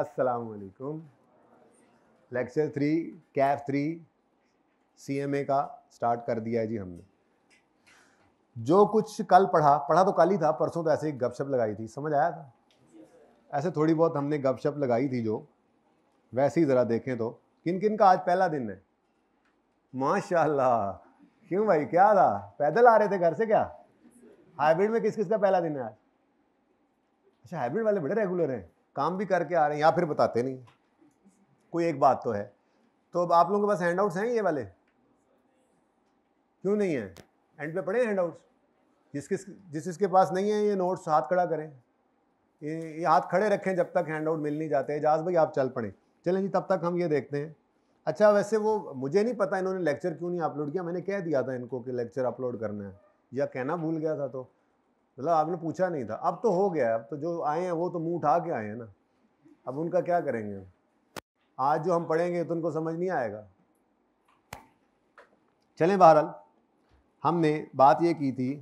असलकुम lecture three CAF three A का start कर दिया है जी हमने जो कुछ कल पढ़ा पढ़ा तो कल ही था परसों तो ऐसे ही गपशप लगाई थी समझ आया था ऐसे थोड़ी बहुत हमने गपशप लगाई थी जो वैसे ही ज़रा देखें तो किन किन का आज पहला दिन है माशाल्लाह क्यों भाई क्या था पैदल आ रहे थे घर से क्या हाइब्रिड में किस किस का पहला दिन है आज अच्छा हाइब्रिड वाले बड़े रेगुलर हैं काम भी करके आ रहे हैं या फिर बताते नहीं कोई एक बात तो है तो अब आप लोगों के पास हैंड आउट्स हैं ये वाले क्यों नहीं है एंड पे पड़े हैंड आउट्स किस जिस जिसके पास नहीं है ये नोट्स हाथ खड़ा करें ये, ये हाथ खड़े रखें जब तक हैंड आउट मिल नहीं जाते एजाज भाई आप चल पड़े चलें जी तब तक हम ये देखते हैं अच्छा वैसे वो मुझे नहीं पता इन्होंने लेक्चर क्यों नहीं अपलोड किया मैंने कह दिया था इनको कि लेक्चर अपलोड करना है या कहना भूल गया था तो मतलब आपने पूछा नहीं था अब तो हो गया अब तो जो आए हैं वो तो मुंह उठा के आए हैं ना अब उनका क्या करेंगे आज जो हम पढ़ेंगे तो उनको समझ नहीं आएगा चलें बहरहाल हमने बात ये की थी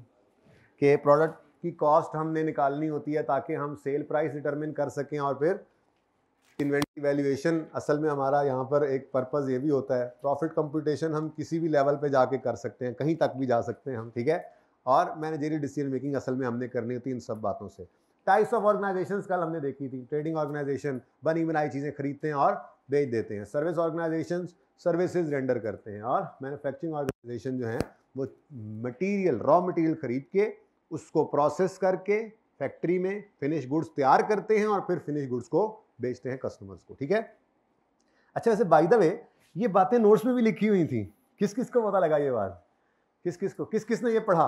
कि प्रोडक्ट की कॉस्ट हमने निकालनी होती है ताकि हम सेल प्राइस डिटरमिन कर सकें और फिर इन्वेंट्री वैल्यूएशन असल में हमारा यहाँ पर एक पर्पज़ ये भी होता है प्रॉफिट कंप्यूटेशन हम किसी भी लेवल पे जाके कर सकते हैं कहीं तक भी जा सकते हैं हम ठीक है और मैनेजरी डिसीजन मेकिंग असल में हमने करनी होती इन सब बातों से टाइप्स ऑफ ऑर्गेनाइजेशन कल हमने देखी थी ट्रेडिंग ऑर्गेनाइजेशन बनी बनाई चीज़ें खरीदते हैं और बेच देते हैं सर्विस ऑर्गेनाइजेशन सर्विसेज रेंडर करते हैं और मैनुफैक्चरिंग ऑर्गेनाइजेशन जो है वो मटीरियल रॉ मटीरियल खरीद के उसको प्रोसेस करके फैक्ट्री में फिनिश गुड्स तैयार करते हैं और फिर फिनिश गुड्स को बेचते हैं कस्टमर्स को ठीक है अच्छा वैसे बाई द वे ये बातें नोट्स में भी लिखी हुई थी किस किस को पता लगा ये बात किस किस को किस किस ने ये पढ़ा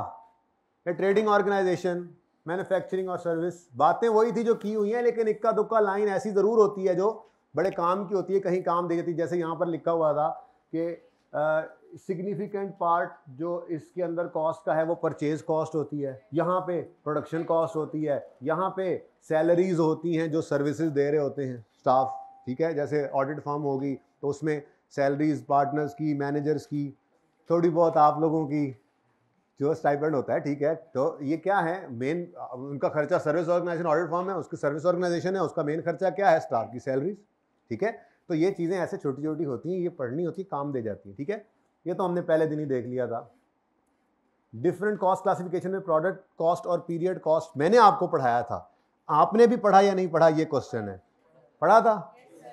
ये ट्रेडिंग ऑर्गेनाइजेशन मैन्युफैक्चरिंग और सर्विस बातें वही थी जो की हुई हैं लेकिन इक्का दुक्का लाइन ऐसी ज़रूर होती है जो बड़े काम की होती है कहीं काम दे जाती है जैसे यहाँ पर लिखा हुआ था कि सिग्निफिकेंट पार्ट जो इसके अंदर कॉस्ट का है वो परचेज कॉस्ट होती है यहाँ पे प्रोडक्शन कॉस्ट होती है यहाँ पे सैलरीज होती हैं जो सर्विसेज दे रहे होते हैं स्टाफ ठीक है जैसे ऑडिट फॉर्म होगी तो उसमें सैलरीज पार्टनर्स की मैनेजर्स की थोड़ी बहुत आप लोगों की जो स्टाइपेंड होता है ठीक है तो ये क्या है मेन उनका खर्चा सर्विस ऑर्गेनाइजेशन ऑडिट फॉर्म है उसकी सर्विस ऑर्गेनाइजेशन है उसका मेन खर्चा क्या है स्टाफ की सैलरीज ठीक है तो ये चीज़ें ऐसे छोटी छोटी होती हैं ये पढ़नी होती है काम दे जाती हैं ठीक है ये तो हमने पहले दिन ही देख लिया था डिफरेंट कॉस्ट क्लासिफिकेशन में प्रोडक्ट कॉस्ट और पीरियड कॉस्ट मैंने आपको पढ़ाया था आपने भी पढ़ा या नहीं पढ़ा ये क्वेश्चन है पढ़ा था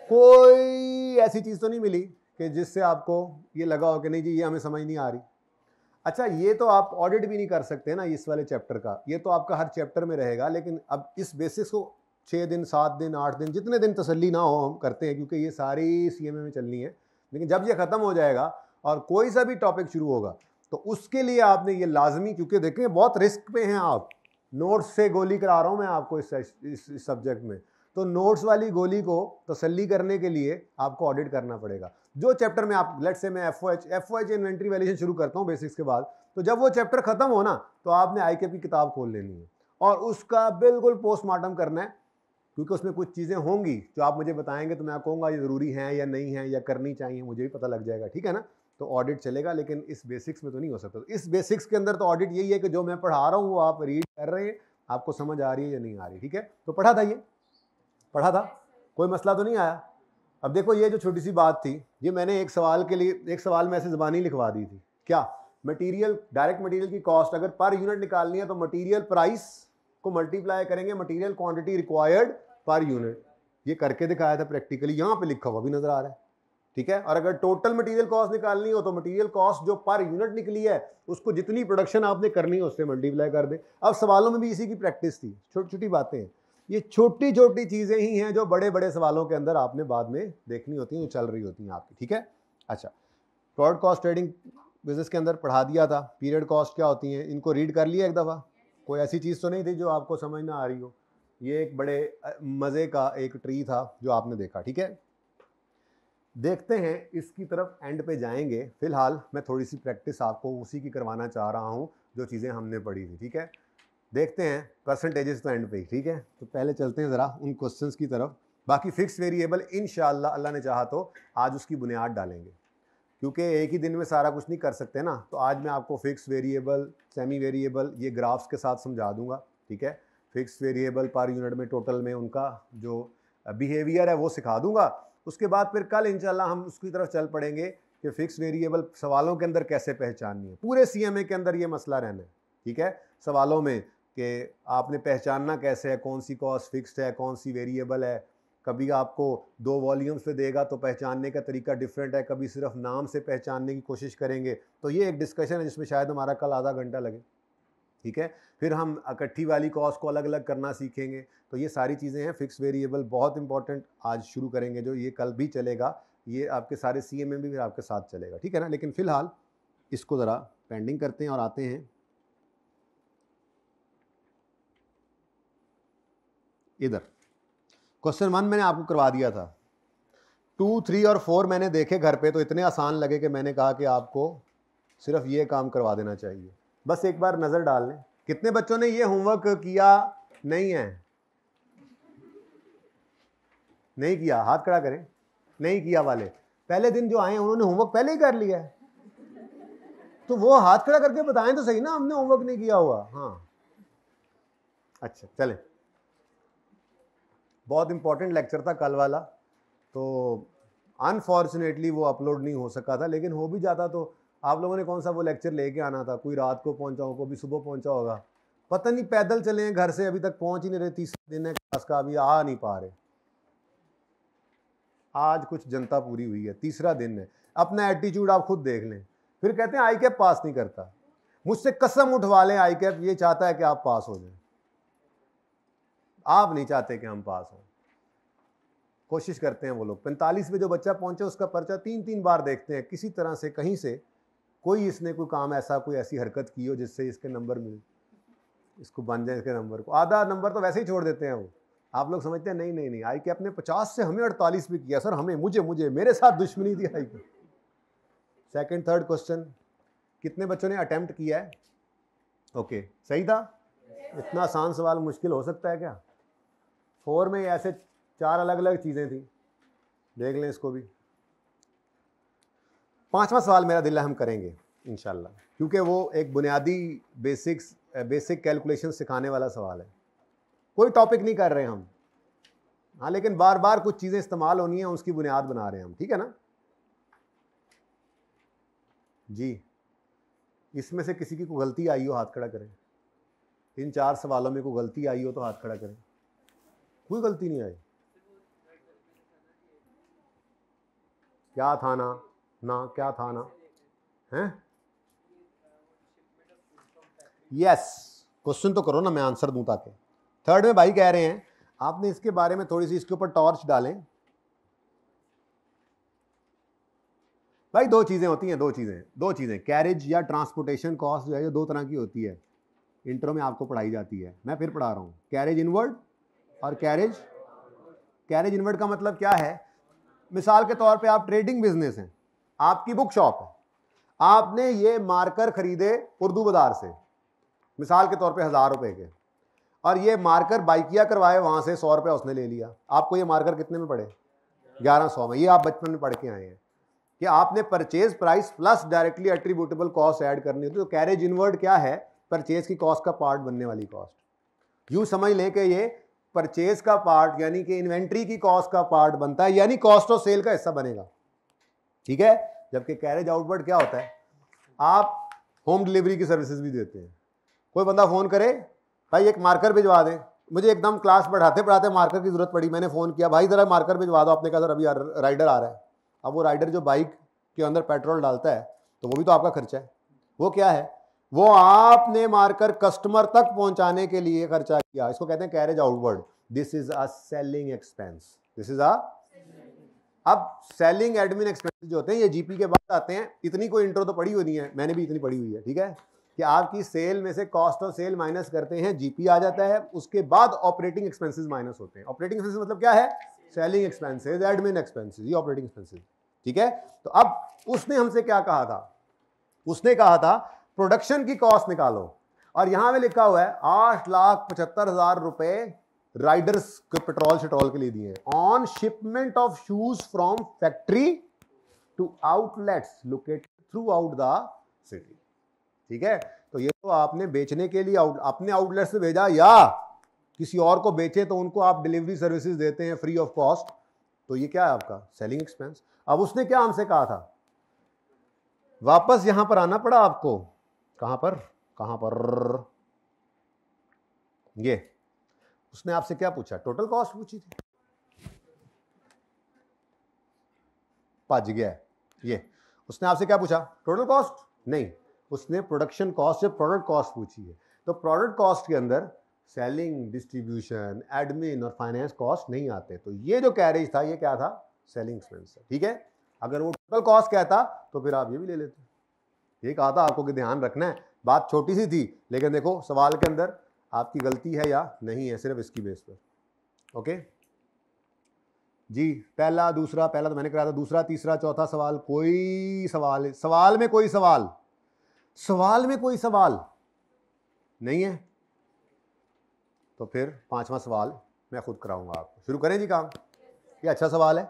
कोई ऐसी चीज़ तो नहीं मिली कि जिससे आपको ये लगा हो कि नहीं जी ये हमें समझ नहीं आ रही अच्छा ये तो आप ऑडिट भी नहीं कर सकते ना इस वाले चैप्टर का ये तो आपका हर चैप्टर में रहेगा लेकिन अब इस बेसिस को छः दिन सात दिन आठ दिन जितने दिन तसल्ली ना हो हम करते हैं क्योंकि ये सारी सी में चलनी है लेकिन जब ये ख़त्म हो जाएगा और कोई सा भी टॉपिक शुरू होगा तो उसके लिए आपने ये लाजमी क्योंकि देखें बहुत रिस्क पे हैं आप नोट्स से गोली करा रहा हूँ मैं आपको इस, इस, इस सब्जेक्ट में तो नोट्स वाली गोली को तसल्ली करने के लिए आपको ऑडिट करना पड़ेगा जो चैप्टर में आप लेट से मैं F O H F O H inventory valuation शुरू करता हूँ बेसिक्स के बाद तो जब वो चैप्टर खत्म हो ना तो आपने आई के की किताब खोल लेनी है और उसका बिल्कुल पोस्टमार्टम करना है क्योंकि उसमें कुछ चीज़ें होंगी जो आप मुझे बताएंगे तो मैं कहूँगा ये ज़रूरी है या नहीं है या करनी चाहिए मुझे भी पता लग जाएगा ठीक है ना तो ऑडिट चलेगा लेकिन इस बेसिक्स में तो नहीं हो सकता तो इस बेसिक्स के अंदर तो ऑडिट यही है कि जो मैं पढ़ा रहा हूँ वो आप रीड कर रहे हैं आपको समझ आ रही है या नहीं आ रही ठीक है तो पढ़ा था ये पढ़ा था कोई मसला तो नहीं आया अब देखो ये जो छोटी सी बात थी ये मैंने एक सवाल के लिए एक सवाल में ऐसे ज़बानी लिखवा दी थी क्या मटेरियल डायरेक्ट मटेरियल की कॉस्ट अगर पर यूनिट निकालनी है तो मटेरियल प्राइस को मल्टीप्लाई करेंगे material quantity required per unit ये करके दिखाया था प्रैक्टिकली यहाँ पे लिखा हुआ भी नज़र आ रहा है ठीक है और अगर टोटल मटेरियल कॉस्ट निकालनी हो तो मटेरियल कॉस्ट जो पर यूनिट निकली है उसको जितनी प्रोडक्शन आपने करनी है उससे मल्टीप्लाई कर दे अब सवालों में भी इसी की प्रैक्टिस थी छोटी छोटी बातें हैं ये छोटी छोटी चीज़ें ही हैं जो बड़े बड़े सवालों के अंदर आपने बाद में देखनी होती हैं जो चल रही होती हैं आपकी ठीक है अच्छा फ्रॉड कॉस्ट ट्रेडिंग बिजनेस के अंदर पढ़ा दिया था पीरियड कॉस्ट क्या होती हैं इनको रीड कर लिया एक दफ़ा कोई ऐसी चीज़ तो नहीं थी जो आपको समझ ना आ रही हो ये एक बड़े मज़े का एक ट्री था जो आपने देखा ठीक है देखते हैं इसकी तरफ एंड पे जाएंगे फ़िलहाल मैं थोड़ी सी प्रैक्टिस आपको उसी की करवाना चाह रहा हूँ जो चीज़ें हमने पढ़ी थी ठीक है देखते हैं परसेंटेजेस तो एंड पे ही ठीक है तो पहले चलते हैं ज़रा उन क्वेश्चन की तरफ बाकी फिक्स वेरिएबल इन अल्लाह ने चाहा तो आज उसकी बुनियाद डालेंगे क्योंकि एक ही दिन में सारा कुछ नहीं कर सकते ना तो आज मैं आपको फिक्स वेरिएबल सेमी वेरिएबल ये ग्राफ्स के साथ समझा दूंगा ठीक है फिक्स वेरिएबल पर यूनिट में टोटल में उनका जो बिहेवियर है वो सिखा दूंगा उसके बाद फिर कल इंशाल्लाह हम उसकी तरफ चल पड़ेंगे कि फ़िक्स वेरिएबल सवालों के अंदर कैसे पहचाननी है पूरे सी के अंदर ये मसला रहना है ठीक है सवालों में कि आपने पहचानना कैसे है कौन सी कॉस्ट फिक्स्ड है कौन सी वेरिएबल है कभी आपको दो वॉल्यूम्स पे देगा तो पहचानने का तरीका डिफरेंट है कभी सिर्फ नाम से पहचानने की कोशिश करेंगे तो ये एक डिस्कशन है जिसमें शायद हमारा कल आधा घंटा लगे ठीक है फिर हम इकट्ठी वाली कॉस्ट को अलग अलग करना सीखेंगे तो ये सारी चीज़ें हैं फिक्स वेरिएबल बहुत इंपॉर्टेंट आज शुरू करेंगे जो ये कल भी चलेगा ये आपके सारे सी एम भी फिर आपके साथ चलेगा ठीक है ना लेकिन फ़िलहाल इसको ज़रा पेंडिंग करते हैं और आते हैं इधर क्वेश्चन वन मैंने आपको करवा दिया था टू थ्री और फोर मैंने देखे घर पे तो इतने आसान लगे कि मैंने कहा कि आपको सिर्फ ये काम करवा देना चाहिए बस एक बार नज़र डाल लें कितने बच्चों ने ये होमवर्क किया नहीं है नहीं किया हाथ खड़ा करें नहीं किया वाले पहले दिन जो आए उन्होंने होमवर्क पहले ही कर लिया है तो वो हाथ खड़ा करके बताएं तो सही ना हमने होमवर्क नहीं किया हुआ हाँ अच्छा चलें बहुत इंपॉर्टेंट लेक्चर था कल वाला तो अनफॉर्चुनेटली वो अपलोड नहीं हो सका था लेकिन हो भी जाता तो आप लोगों ने कौन सा वो लेक्चर लेके आना था कोई रात को पहुंचा हो कभी सुबह पहुंचा होगा पता नहीं पैदल चले हैं घर से अभी तक पहुंच ही नहीं रहे तीसरा दिन है क्लास का अभी आ नहीं पा रहे आज कुछ जनता पूरी हुई है तीसरा दिन है अपना एटीट्यूड आप खुद देख लें फिर कहते हैं आई कैप पास नहीं करता मुझसे कसम उठवा लें आई कैप ये चाहता है कि आप पास हो जाए आप नहीं चाहते कि हम पास हों कोशिश करते हैं वो लोग पैंतालीस में जो बच्चा पहुंचे उसका पर्चा तीन तीन बार देखते हैं किसी तरह से कहीं से कोई इसने कोई काम ऐसा कोई ऐसी हरकत की हो जिससे इसके नंबर मिले इसको बन जाए इसके नंबर को आधा नंबर तो वैसे ही छोड़ देते हैं वो आप लोग समझते हैं नहीं नहीं नहीं आई कैप ने पचास से हमें अड़तालीस भी किया सर हमें मुझे मुझे मेरे साथ दुश्मनी थी ICAP second third question कितने बच्चों ने अटैम्प्ट किया है ओके okay. सही था इतना आसान सवाल मुश्किल हो सकता है क्या फोर में ऐसे चार अलग अलग चीज़ें थी देख लें इसको भी पांचवा सवाल मेरा दिल हम करेंगे इन क्योंकि वो एक बुनियादी बेसिक्स बेसिक कैलकुलेशन सिखाने वाला सवाल है कोई टॉपिक नहीं कर रहे हम हाँ लेकिन बार बार कुछ चीज़ें इस्तेमाल होनी है उसकी बुनियाद बना रहे हैं हम ठीक है ना जी इसमें से किसी की कोई गलती आई हो हाथ खड़ा करें इन चार सवालों में कोई गलती आई हो तो हाथ खड़ा करें कोई गलती नहीं आई क्या था ना ना क्या था ना हैं यस क्वेश्चन तो करो ना मैं आंसर दूं ताकि थर्ड में भाई कह रहे हैं आपने इसके बारे में थोड़ी सी इसके ऊपर टॉर्च डालें भाई दो चीज़ें होती हैं दो चीज़ें दो चीज़ें कैरेज या ट्रांसपोर्टेशन कॉस्ट जो है ये दो तरह की होती है इंटरव्यू में आपको पढ़ाई जाती है मैं फिर पढ़ा रहा हूँ कैरेज इनवर्ड और कैरेज कैरेज इन्वर्ट का मतलब क्या है मिसाल के तौर पे आप ट्रेडिंग बिजनेस हैं आपकी बुक शॉप है आपने ये मार्कर खरीदे उर्दू बाजार से मिसाल के तौर पे हज़ार रुपए के और ये मार्कर बाइकिया करवाए वहाँ से सौ रुपया उसने ले लिया आपको ये मार्कर कितने में पड़े ग्यारह सौ में ये आप बचपन में पढ़ के आए हैं कि आपने purchase price plus directly attributable cost add करनी होती है तो कैरेज इन्वर्ट क्या है परचेज की कॉस्ट का पार्ट बनने वाली कॉस्ट यूँ समझ लें कि ये परचेज का पार्ट यानी कि इन्वेंट्री की कॉस्ट का पार्ट बनता है यानी कॉस्ट ऑफ सेल का हिस्सा बनेगा ठीक है जबकि कैरेज आउटवर्ड क्या होता है आप होम डिलीवरी की सर्विसेज भी देते हैं कोई बंदा फ़ोन करे भाई एक मार्कर भिजवा दें मुझे एकदम क्लास पढ़ाते पढ़ाते मार्कर की ज़रूरत पड़ी मैंने फ़ोन किया भाई ज़रा मार्कर भिजवा दो आपने कहा सर अभी राइडर आ रहा है अब वो राइडर जो बाइक के अंदर पेट्रोल डालता है तो वो भी तो आपका खर्चा है वो क्या है वो आपने मारकर कस्टमर तक पहुंचाने के लिए खर्चा किया इसको कहते हैं carriage outward this is a selling expense this is a अब सेलिंग एडमिन एक्सपेंसेस जो होते हैं ये जीपी के बाद आते हैं इतनी कोई इंट्रो तो पड़ी हुई है मैंने भी इतनी पड़ी हुई है ठीक है कि आपकी सेल में से कॉस्ट ऑफ सेल माइनस करते हैं जीपी आ जाता है उसके बाद ऑपरेटिंग एक्सपेंसेस माइनस होते हैं ऑपरेटिंग एक्सपेंसिस मतलब क्या है selling expenses admin expenses operating expenses ठीक है तो अब उसने हमसे क्या कहा था उसने कहा था प्रोडक्शन की कॉस्ट निकालो और यहां में लिखा हुआ है आठ लाख पचहत्तर हजार रुपए राइडर्स को पेट्रोल शेट्रोल के लिए दिए on shipment of shoes from factory to outlets located throughout the city ठीक है तो ये तो आपने बेचने के लिए आउट अपने आउटलेट से भेजा या किसी और को बेचे तो उनको आप डिलीवरी सर्विसेज देते हैं फ्री ऑफ कॉस्ट तो ये क्या है आपका सेलिंग एक्सपेंस अब उसने क्या हमसे कहा था वापस यहां पर आना पड़ा आपको कहाँ पर कहाँ पर ये उसने आपसे क्या पूछा टोटल कॉस्ट पूछी थी पाज गया ये उसने आपसे क्या पूछा टोटल कॉस्ट नहीं उसने प्रोडक्शन कॉस्ट से प्रोडक्ट कॉस्ट पूछी है तो प्रोडक्ट कॉस्ट के अंदर सेलिंग डिस्ट्रीब्यूशन एडमिन और फाइनेंस कॉस्ट नहीं आते तो ये जो कैरेज था ये क्या था सेलिंग एक्सपेंस ठीक है अगर वो टोटल कॉस्ट कहता तो फिर आप ये भी ले लेते ये कहा था आपको कि ध्यान रखना है बात छोटी सी थी लेकिन देखो सवाल के अंदर आपकी गलती है या नहीं है सिर्फ इसकी बेस पर ओके जी पहला दूसरा पहला तो मैंने कराया था दूसरा तीसरा चौथा सवाल कोई सवाल सवाल में कोई सवाल सवाल में कोई सवाल नहीं है तो फिर पांचवा सवाल मैं खुद कराऊंगा आपको शुरू करें जी काम ये अच्छा सवाल है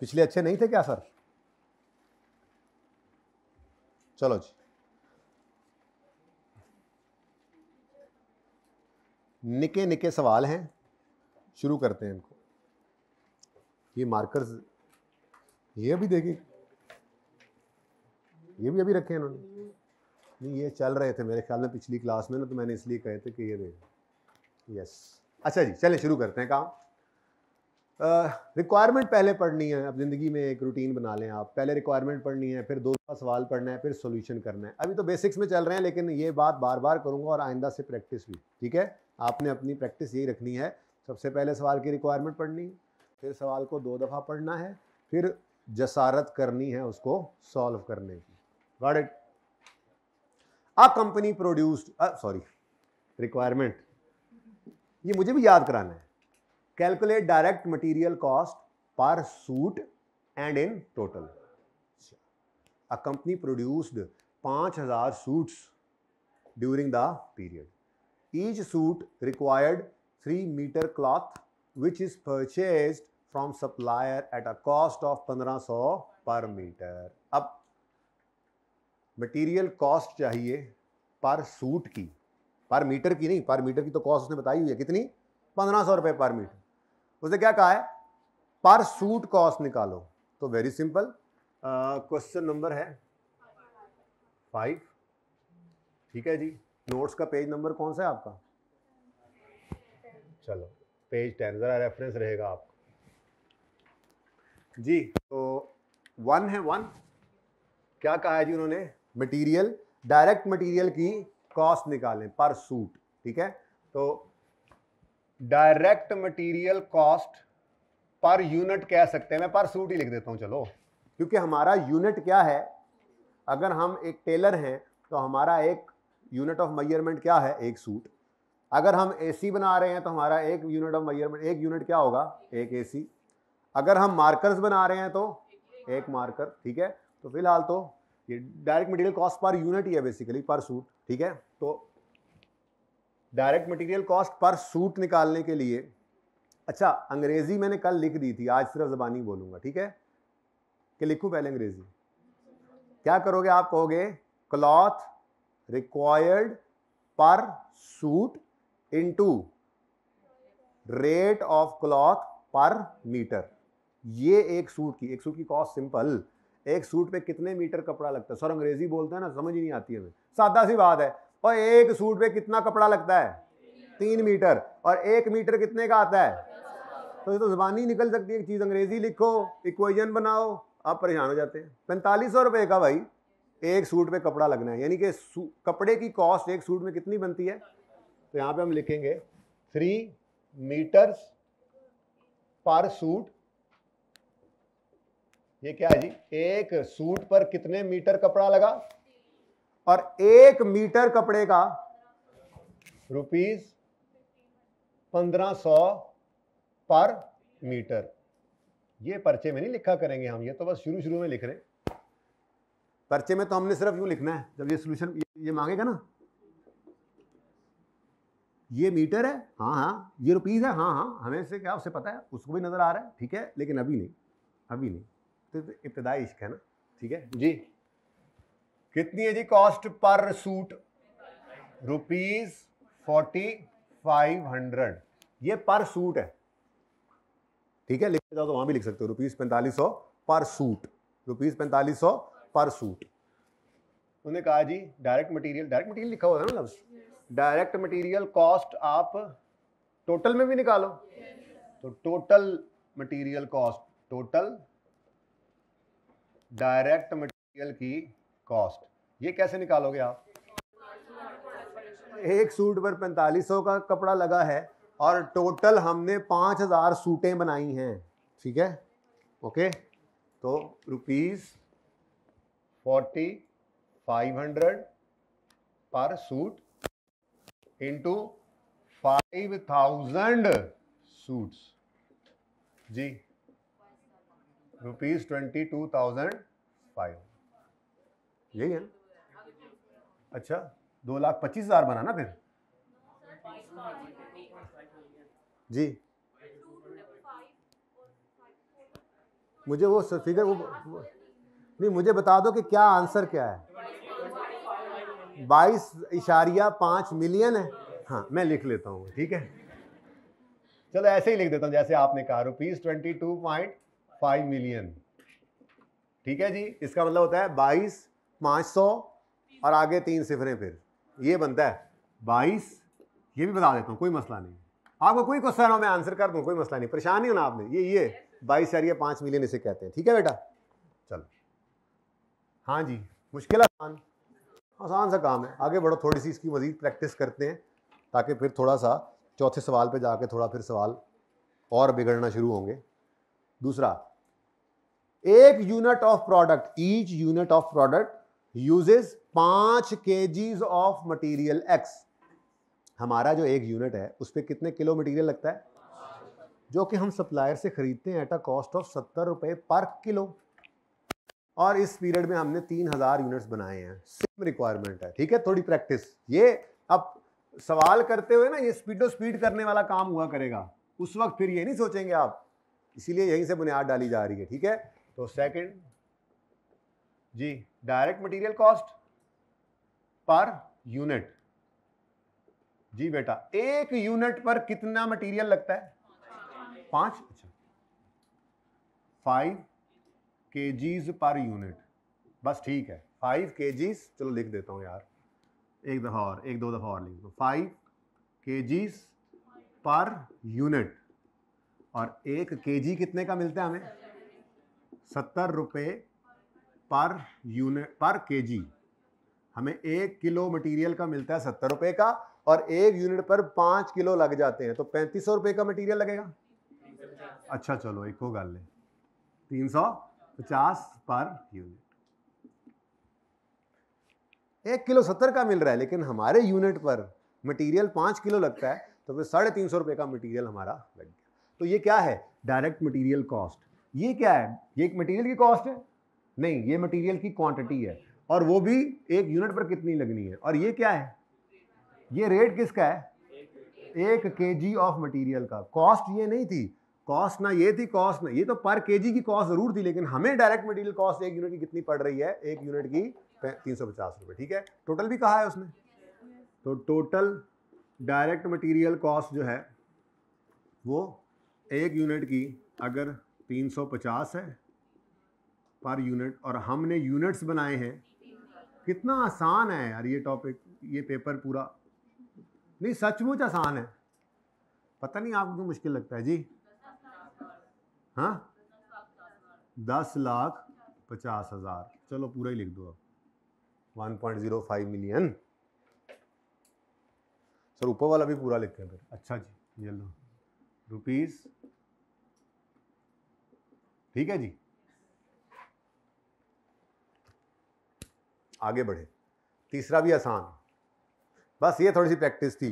पिछले अच्छे नहीं थे क्या सर चलो जी निके निके सवाल हैं शुरू करते हैं इनको ये मार्कर्स ये अभी देखे ये भी अभी रखे इन्होंने नहीं ये चल रहे थे मेरे ख्याल में पिछली क्लास में ना तो मैंने इसलिए कहे थे कि ये देखें यस अच्छा जी चलें शुरू करते हैं काम रिक्वायरमेंट पहले पढ़नी है अब ज़िंदगी में एक रूटीन बना लें आप पहले रिक्वायरमेंट पढ़नी है फिर दो का सवाल पढ़ना है फिर सोल्यूशन करना है अभी तो बेसिक्स में चल रहे हैं लेकिन ये बात बार बार करूँगा और आइंदा से प्रैक्टिस भी ठीक है आपने अपनी प्रैक्टिस यही रखनी है सबसे पहले सवाल की रिक्वायरमेंट पढ़नी है फिर सवाल को दो दफ़ा पढ़ना है फिर जसारत करनी है उसको सॉल्व करने की got it a company produced sorry requirement ये मुझे भी याद कराना है calculate direct material cost per suit and in total a company produced पाँच हजार suit during the period each suit required three metre cloth which is purchase from supplier at a cost of पंद्रह सौ पर metre अब material cost चाहिए पर suit की पर मीटर की नहीं पर मीटर की तो कॉस्ट उसने बताई हुई है कितनी पंद्रह सौ रुपए पर मीटर उसे क्या कहा है पर सूट कॉस्ट निकालो तो वेरी सिंपल क्वेश्चन नंबर है फाइव ठीक है जी नोट्स का पेज नंबर कौन सा है आपका चलो पेज टेन ज़रा रेफरेंस रहेगा आपको जी तो वन है वन क्या कहा है जी उन्होंने मटेरियल डायरेक्ट मटेरियल की कॉस्ट निकालें पर सूट ठीक है तो direct material cost per unit कह सकते हैं मैं पर सूट ही लिख देता हूँ चलो क्योंकि हमारा यूनिट क्या है अगर हम एक टेलर हैं तो हमारा एक यूनिट ऑफ मेजरमेंट क्या है एक सूट अगर हम एसी बना रहे हैं तो हमारा एक यूनिट ऑफ मेजरमेंट एक यूनिट क्या होगा एक एसी अगर हम मार्कर्स बना रहे हैं तो एक मार्कर ठीक है तो फिलहाल तो ये direct material cost per unit ही है बेसिकली पर सूट ठीक है तो direct material cost per suit निकालने के लिए अच्छा अंग्रेज़ी मैंने कल लिख दी थी आज सिर्फ ज़बानी बोलूंगा ठीक है कि लिखूँ पहले अंग्रेज़ी क्या करोगे आप कहोगे cloth required per suit into rate of cloth per metre ये एक सूट की एक सूट की कॉस्ट सिंपल एक सूट पे कितने मीटर कपड़ा लगता है सर अंग्रेजी बोलते हैं ना समझ ही नहीं आती हमें सादा सी बात है और एक सूट पे कितना कपड़ा लगता है तीन मीटर और एक मीटर कितने का आता है तो ये तो जबानी निकल सकती है एक चीज़ अंग्रेजी लिखो इक्वेजन बनाओ आप परेशान हो जाते हैं पैंतालीस सौ रुपये का भाई एक सूट पे कपड़ा लगना है यानी कि कपड़े की कॉस्ट एक सूट में कितनी बनती है तो यहाँ पे हम लिखेंगे थ्री मीटर्स पर सूट ये क्या है जी एक सूट पर कितने मीटर कपड़ा लगा और एक मीटर कपड़े का रुपीज पंद्रह सौ पर मीटर ये पर्चे में नहीं लिखा करेंगे हम ये तो बस शुरू शुरू में लिख रहे हैं पर्चे में तो हमने सिर्फ यूं लिखना है जब ये सोल्यूशन ये मांगेगा ना ये मीटर है हाँ हाँ ये रुपीज़ है हाँ हाँ हमें से क्या उसे पता है उसको भी नज़र आ रहा है ठीक है लेकिन अभी नहीं अभी नहीं तो, तो इब्तदाई इश्क है ना ठीक है जी कितनी है जी cost per suit rupees forty five hundred ये पर सूट है ठीक है लिख जाओ तो वहां भी लिख सकते हो रुपीज पैंतालीस सौ पर सूट रुपीज पैंतालीस सौ पर सूट उन्होंने कहा जी डायरेक्ट मटेरियल डायरेक्ट मटेरियल लिखा हुआ था ना लफ्ज डायरेक्ट मटेरियल कॉस्ट आप टोटल में भी निकालो तो total material cost total direct material की कॉस्ट ये कैसे निकालोगे आप एक सूट पर पैंतालीस सौ का कपड़ा लगा है और टोटल हमने पांच हज़ार सूटें बनाई हैं ठीक है ओके तो rupees forty five hundred per suit into five thousand suit जी rupees twenty two thousand five यही है ना अच्छा दो लाख पच्चीस हज़ार बना ना फिर जी मुझे वो फिगर वो, वो नहीं मुझे बता दो कि क्या आंसर क्या है बाईस इशारिया पाँच मिलियन है हाँ मैं लिख लेता हूँ ठीक है चलो ऐसे ही लिख देता हूँ जैसे आपने कहा rupees twenty two point five million ठीक है जी इसका मतलब होता है बाईस पाँच सौ और आगे तीन सिफरें फिर ये बनता है बाईस ये भी बता देता हूँ कोई मसला नहीं आपको कोई क्वेश्चन हो मैं आंसर कर दूँ कोई मसला नहीं परेशान नहीं होना आपने ये ये बाईस यार ये पाँच मिलियन इसे कहते हैं ठीक है बेटा चलो हाँ जी मुश्किल आसान आसान सा काम है आगे बढ़ो थोड़ी सी इसकी मज़ीद प्रैक्टिस करते हैं ताकि फिर थोड़ा सा चौथे सवाल पर जाके थोड़ा फिर सवाल और बिगड़ना शुरू होंगे दूसरा एक unit of product each unit of product uses पांच के ऑफ मटीरियल एक्स हमारा जो एक यूनिट है उस पर कितने किलो मटीरियल लगता है जो कि हम सप्लायर से ख़रीदते हैं एट अ कॉस्ट ऑफ सत्तर रुपये पर किलो और इस पीरियड में हमने तीन हज़ार यूनिट्स बनाए हैं सेम रिक्वायरमेंट है ठीक है थोड़ी प्रैक्टिस ये अब सवाल करते हुए ना ये स्पीडो तो स्पीड करने वाला काम हुआ करेगा उस वक्त फिर ये नहीं सोचेंगे आप इसीलिए यहीं से बुनियाद डाली जा रही है ठीक है तो सेकंड जी direct material cost per unit जी बेटा एक यूनिट पर कितना मटेरियल लगता है पांच अच्छा फाइव के पर यूनिट बस ठीक है फाइव के चलो लिख देता हूँ यार एक दफ़ा और एक दो दफ़ा और लिख दो फाइव के पर यूनिट और एक के जी कितने का मिलता है हमें सत्तर रुपये पर यूनिट पर केजी हमें एक किलो मटेरियल का मिलता है सत्तर रुपए का और एक यूनिट पर पाँच किलो लग जाते हैं तो पैंतीस सौ रुपये का मटेरियल लगेगा अच्छा चलो एक गल तीन सौ पचास पर यूनिट एक किलो सत्तर का मिल रहा है लेकिन हमारे यूनिट पर मटेरियल पाँच किलो लगता है तो फिर साढ़े तीन सौ रुपये का मटेरियल हमारा लग गया तो ये क्या है डायरेक्ट मटेरियल कॉस्ट ये क्या है ये एक मटेरियल की कॉस्ट है नहीं ये मटेरियल की क्वांटिटी है और वो भी एक यूनिट पर कितनी लगनी है और ये क्या है ये रेट किसका है एक के जी ऑफ मटेरियल का कॉस्ट ये नहीं थी कॉस्ट ना ये थी कॉस्ट ना ये तो पर के जी की कॉस्ट ज़रूर थी लेकिन हमें डायरेक्ट मटेरियल कॉस्ट एक यूनिट की कितनी पड़ रही है एक यूनिट की तीन सौ पचास रुपये ठीक है टोटल भी कहा है उसने तो टोटल डायरेक्ट मटेरियल कॉस्ट जो है वो एक यूनिट की अगर 350 है पर यूनिट और हमने यूनिट्स बनाए हैं कितना आसान है यार ये टॉपिक ये पेपर पूरा नहीं सचमुच आसान है पता नहीं आपको मुश्किल लगता है जी हाँ दस लाख पचास हजार चलो पूरा ही लिख दो अब one point zero five million sir ऊपर वाला भी पूरा लिखते हैं फिर अच्छा जी ये लो रुपीज ठीक है जी आगे बढ़े तीसरा भी आसान बस ये थोड़ी सी प्रैक्टिस थी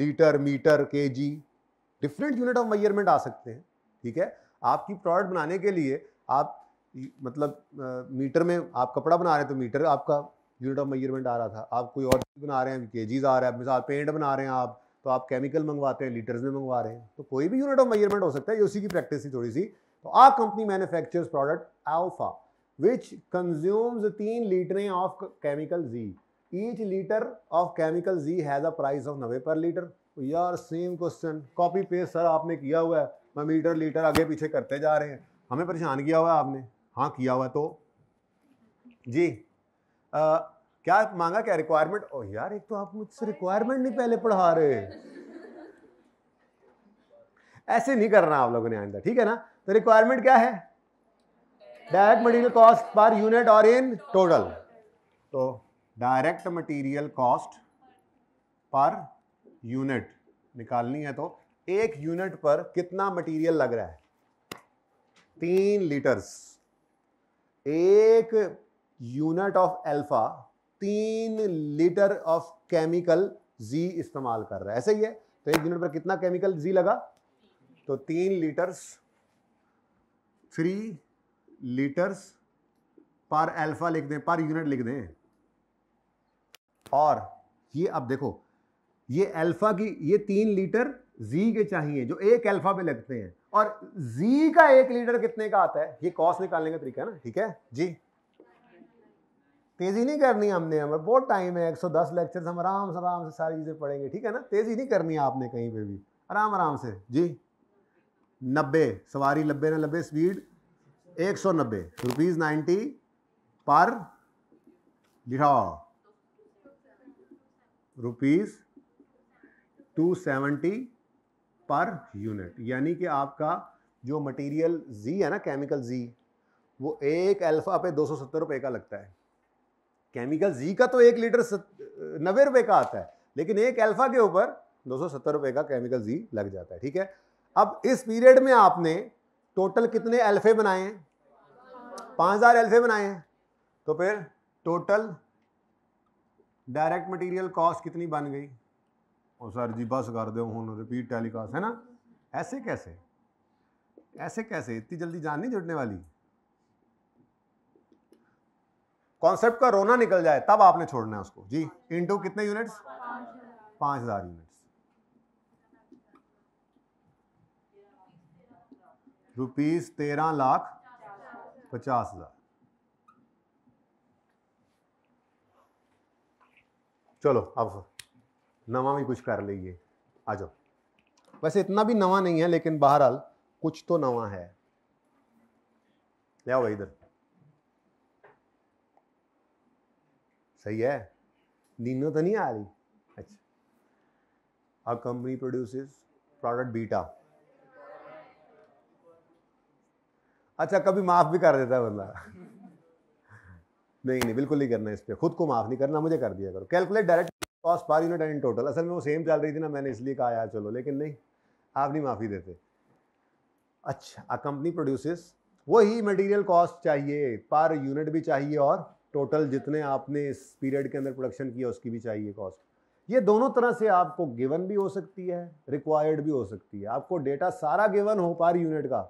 लीटर मीटर के जी डिफरेंट यूनिट ऑफ मेजरमेंट आ सकते हैं ठीक है आपकी प्रोडक्ट बनाने के लिए आप मतलब मीटर में आप कपड़ा बना रहे हैं तो मीटर आपका यूनिट ऑफ मेजरमेंट आ रहा था आप कोई और चीज़ बना रहे हैं के जीज आ रहा है मिसाल पेंट बना रहे हैं आप तो आप केमिकल मंगवाते हैं लीटर्स में मंगवा रहे हैं तो कोई भी यूनिट ऑफ मेजरमेंट हो सकता है ये उसी की प्रैक्टिस थी थोड़ी सी तो a company manufactures product alpha which consumes तीन liter of chemical G each litre of chemical G has a price of 90 per litre यार same question copy paste sir आपने किया हुआ है मैं मीटर लीटर आगे पीछे करते जा रहे हैं हमें परेशान किया हुआ है आपने हाँ किया हुआ तो जी आ, क्या मांगा क्या रिक्वायरमेंट ओ यार एक तो आप मुझसे रिक्वायरमेंट नहीं पहले पढ़ा रहे ऐसे नहीं करना आप लोगों ने आइंदा ठीक है ना तो रिक्वायरमेंट क्या है direct material cost per unit और इन टोटल तो direct material cost per unit निकालनी है तो एक यूनिट पर कितना मटेरियल लग रहा है तीन लीटर्स एक यूनिट ऑफ अल्फा तीन लीटर ऑफ केमिकल जी इस्तेमाल कर रहा है ऐसे ही है तो एक यूनिट पर कितना केमिकल जी लगा तो तीन litres three litres per alpha लिख दें पर यूनिट लिख दें और ये अब देखो ये अल्फा की ये तीन लीटर जी के चाहिए जो एक अल्फा पे लगते हैं और जी का एक लीटर कितने का आता है ये कॉस्ट निकालने का तरीका ना ठीक है जी तेजी नहीं करनी हमने हमें बहुत टाइम है 110 लेक्चर्स हम आराम से आराम से सारी चीज़ें पढ़ेंगे ठीक है ना तेजी नहीं करनी आपने कहीं पे भी आराम आराम से जी नब्बे सवारी लब्बे ना लब्बे स्पीड एक सौ नब्बे रुपीज़ नाइन्टी पर लिखाओ rupees two seventy per unit यानी कि आपका जो मटेरियल जी है ना केमिकल जी वो एक अल्फ़ा पे दो सौ सत्तर रुपये का लगता है केमिकल जी का तो एक लीटर नब्बे रुपये का आता है लेकिन एक अल्फ़ा के ऊपर दो सौ सत्तर रुपये का केमिकल जी लग जाता है ठीक है अब इस पीरियड में आपने टोटल कितने अल्फ़े बनाए हैं पाँच हज़ार एल्फे बनाए तो फिर टोटल डायरेक्ट मटेरियल कॉस्ट कितनी बन गई और सर जी बस कर दो हूँ रिपीट टेलीकास्ट है ना ऐसे कैसे ऐसे कैसे इतनी जल्दी जान नहीं जुड़ने वाली कॉन्सेप्ट का रोना निकल जाए तब आपने छोड़ना है उसको जी इनटू कितने यूनिट्स पाँच हज़ार यूनिट्स रुपीज़ तेरह लाख पचास हजार चलो अब नवा भी कुछ कर लीजिए आ जाओ वैसे इतना भी नवा नहीं है लेकिन बहरहाल कुछ तो नवा है ले आओ इधर सही है नीनो तो नहीं आ रही अच्छा a company produces product beta अच्छा कभी माफ़ भी कर देता है बंदा नहीं नहीं बिल्कुल नहीं करना इस पर खुद को माफ़ नहीं करना मुझे कर दिया करो calculate direct cost per unit and total असल में वो सेम चल रही थी ना मैंने इसलिए कहा यार चलो लेकिन नहीं आप नहीं माफ़ी देते अच्छा अ कंपनी प्रोड्यूसेस वही मटेरियल कॉस्ट चाहिए पर यूनिट भी चाहिए और टोटल जितने आपने इस पीरियड के अंदर प्रोडक्शन किया उसकी भी चाहिए कॉस्ट ये दोनों तरह से आपको गिवन भी हो सकती है रिक्वायर्ड भी हो सकती है आपको डेटा सारा गिवन हो पर यूनिट का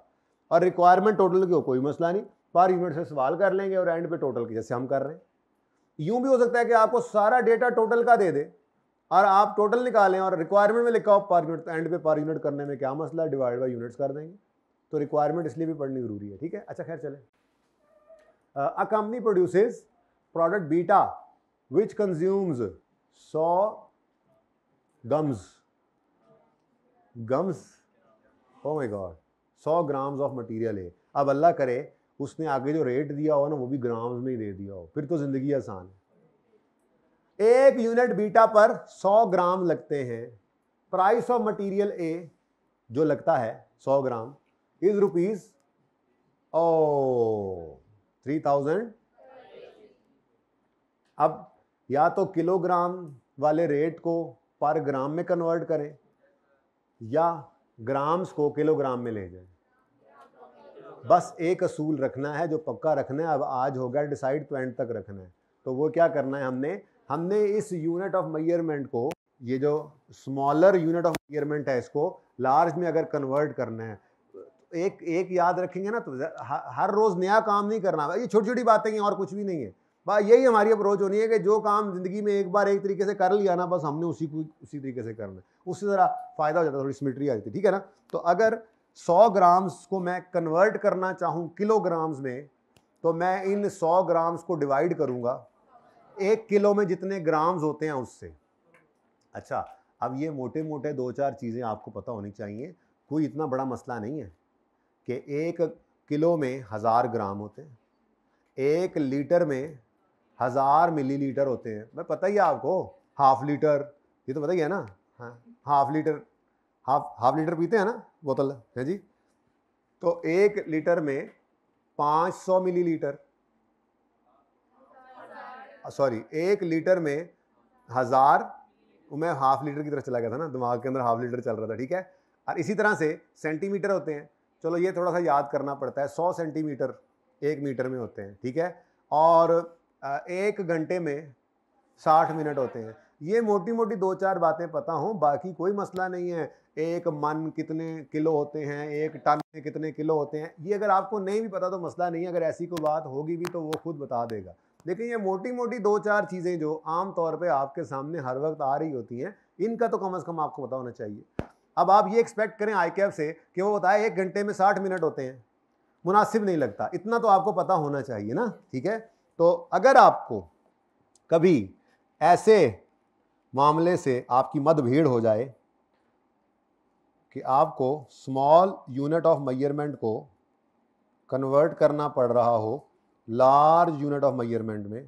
और रिक्वायरमेंट टोटल की हो कोई मसला नहीं पर यूनिट से सवाल कर लेंगे और एंड पे टोटल की जैसे हम कर रहे हैं यूं भी हो सकता है कि आपको सारा डेटा टोटल का दे दे और आप टोटल निकालें और रिक्वायरमेंट में लिखा हो पर यूनिट तो एंड पे पर यूनिट करने में क्या मसला है डिवाइड बाई यूनिट्स कर देंगे तो रिक्वायरमेंट इसलिए भी पढ़नी जरूरी है ठीक है अच्छा खैर चले a company produce product beta which consumes सौ gums gums oh my god सौ ग्राम्स ऑफ मटेरियल है अब अल्लाह करे उसने आगे जो रेट दिया हो ना वो भी ग्राम्स में ही दे दिया हो फिर तो ज़िंदगी आसान है एक यूनिट बीटा पर सौ ग्राम लगते हैं प्राइस ऑफ मटेरियल ए जो लगता है सौ gram is rupees oh three thousand अब या तो किलोग्राम वाले रेट को पर ग्राम में कन्वर्ट करें या ग्राम्स को किलोग्राम में ले जाए बस एक असूल रखना है जो पक्का रखना है अब आज हो गया डिसाइड तो एंड तक रखना है तो वो क्या करना है हमने हमने इस यूनिट ऑफ मयरमेंट को ये जो स्मॉलर यूनिट ऑफ मयरमेंट है इसको लार्ज में अगर कन्वर्ट करना है एक एक याद रखेंगे ना तो हर रोज़ नया काम नहीं करना ये छोटी छोटी बातें हैं और कुछ भी नहीं है बस यही हमारी अप्रोच होनी है कि जो काम ज़िंदगी में एक बार एक तरीके से कर लिया ना बस हमने उसी को उसी तरीके से करना है उससे ज़रा फ़ायदा हो जाता है थोड़ी सिमिट्री आ जाती है ठीक है ना तो अगर 100 ग्राम्स को मैं कन्वर्ट करना चाहूँ किलोग्राम्स में तो मैं इन 100 ग्राम्स को डिवाइड करूँगा एक किलो में जितने ग्राम्स होते हैं उससे अच्छा अब ये मोटे मोटे दो चार चीज़ें आपको पता होनी चाहिए कोई इतना बड़ा मसला नहीं है कि एक किलो में हज़ार ग्राम होते हैं एक लीटर में हज़ार मिलीलीटर होते हैं मैं पता ही है आपको हाफ लीटर ये तो पता ही है ना हाँ half litre half half litre पीते हैं ना बोतल है जी तो एक लीटर में 500 मिलीलीटर सॉरी एक लीटर में हज़ार मैं हाफ लीटर की तरफ चला गया था ना दिमाग के अंदर हाफ लीटर चल रहा था ठीक है और इसी तरह से सेंटीमीटर होते हैं चलो ये थोड़ा सा याद करना पड़ता है सौ सेंटीमीटर एक मीटर में होते हैं ठीक है और एक घंटे में साठ मिनट होते हैं ये मोटी मोटी दो चार बातें पता हों बाकी कोई मसला नहीं है एक मन कितने किलो होते हैं एक टन में कितने किलो होते हैं ये अगर आपको नहीं भी पता तो मसला नहीं है अगर ऐसी कोई बात होगी भी तो वो खुद बता देगा लेकिन ये मोटी मोटी दो चार चीज़ें जो आम तौर पे आपके सामने हर वक्त आ रही होती हैं इनका तो कम से कम आपको पता होना चाहिए अब आप ये एक्सपेक्ट करें आई कैब से कि वो बताए एक घंटे में साठ मिनट होते हैं मुनासिब नहीं लगता इतना तो आपको पता होना चाहिए ना ठीक है तो अगर आपको कभी ऐसे मामले से आपकी भीड़ हो जाए कि आपको स्मॉल यूनिट ऑफ मैयरमेंट को कन्वर्ट करना पड़ रहा हो लार्ज यूनिट ऑफ मैयरमेंट में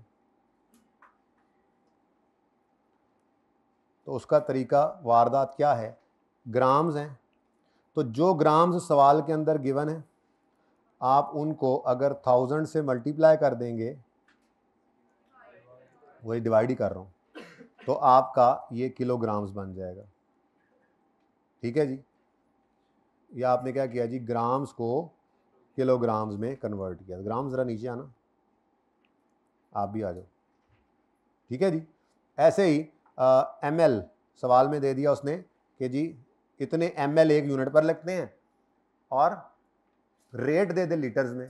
तो उसका तरीका वारदात क्या है ग्राम्स हैं तो जो ग्राम्स सवाल के अंदर गिवन है आप उनको अगर थाउजेंड से मल्टीप्लाई कर देंगे वही डिवाइड ही कर रहा हूँ तो आपका ये किलोग्राम्स बन जाएगा ठीक है जी ये आपने क्या किया जी ग्राम्स को किलोग्राम्स में कन्वर्ट किया ग्राम ज़रा नीचे आना आप भी आ जाओ ठीक है जी ऐसे ही एम एल सवाल में दे दिया उसने कि जी इतने एम एल एक यूनिट पर लगते हैं और रेट दे दे लीटर्स में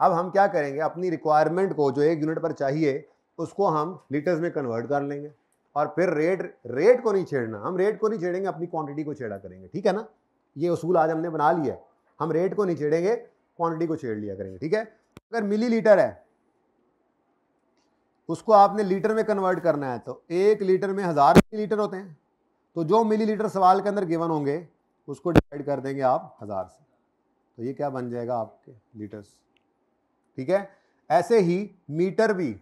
अब हम क्या करेंगे अपनी रिक्वायरमेंट को जो एक यूनिट पर चाहिए उसको हम लीटर्स में कन्वर्ट कर लेंगे और फिर रेट रेट को नहीं छेड़ना हम रेट को नहीं छेड़ेंगे अपनी क्वांटिटी को छेड़ा करेंगे ठीक है ना ये उसूल आज हमने बना लिया है हम रेट को नहीं छेड़ेंगे क्वांटिटी को छेड़ लिया करेंगे ठीक है अगर मिलीलीटर है उसको आपने लीटर में कन्वर्ट करना है तो एक लीटर में हज़ार मिलीलीटर होते हैं तो जो मिलीलीटर सवाल के अंदर गिवन होंगे उसको डिवाइड कर देंगे आप हज़ार से तो ये क्या बन जाएगा आपके लीटर्स ठीक है ऐसे ही मीटर भी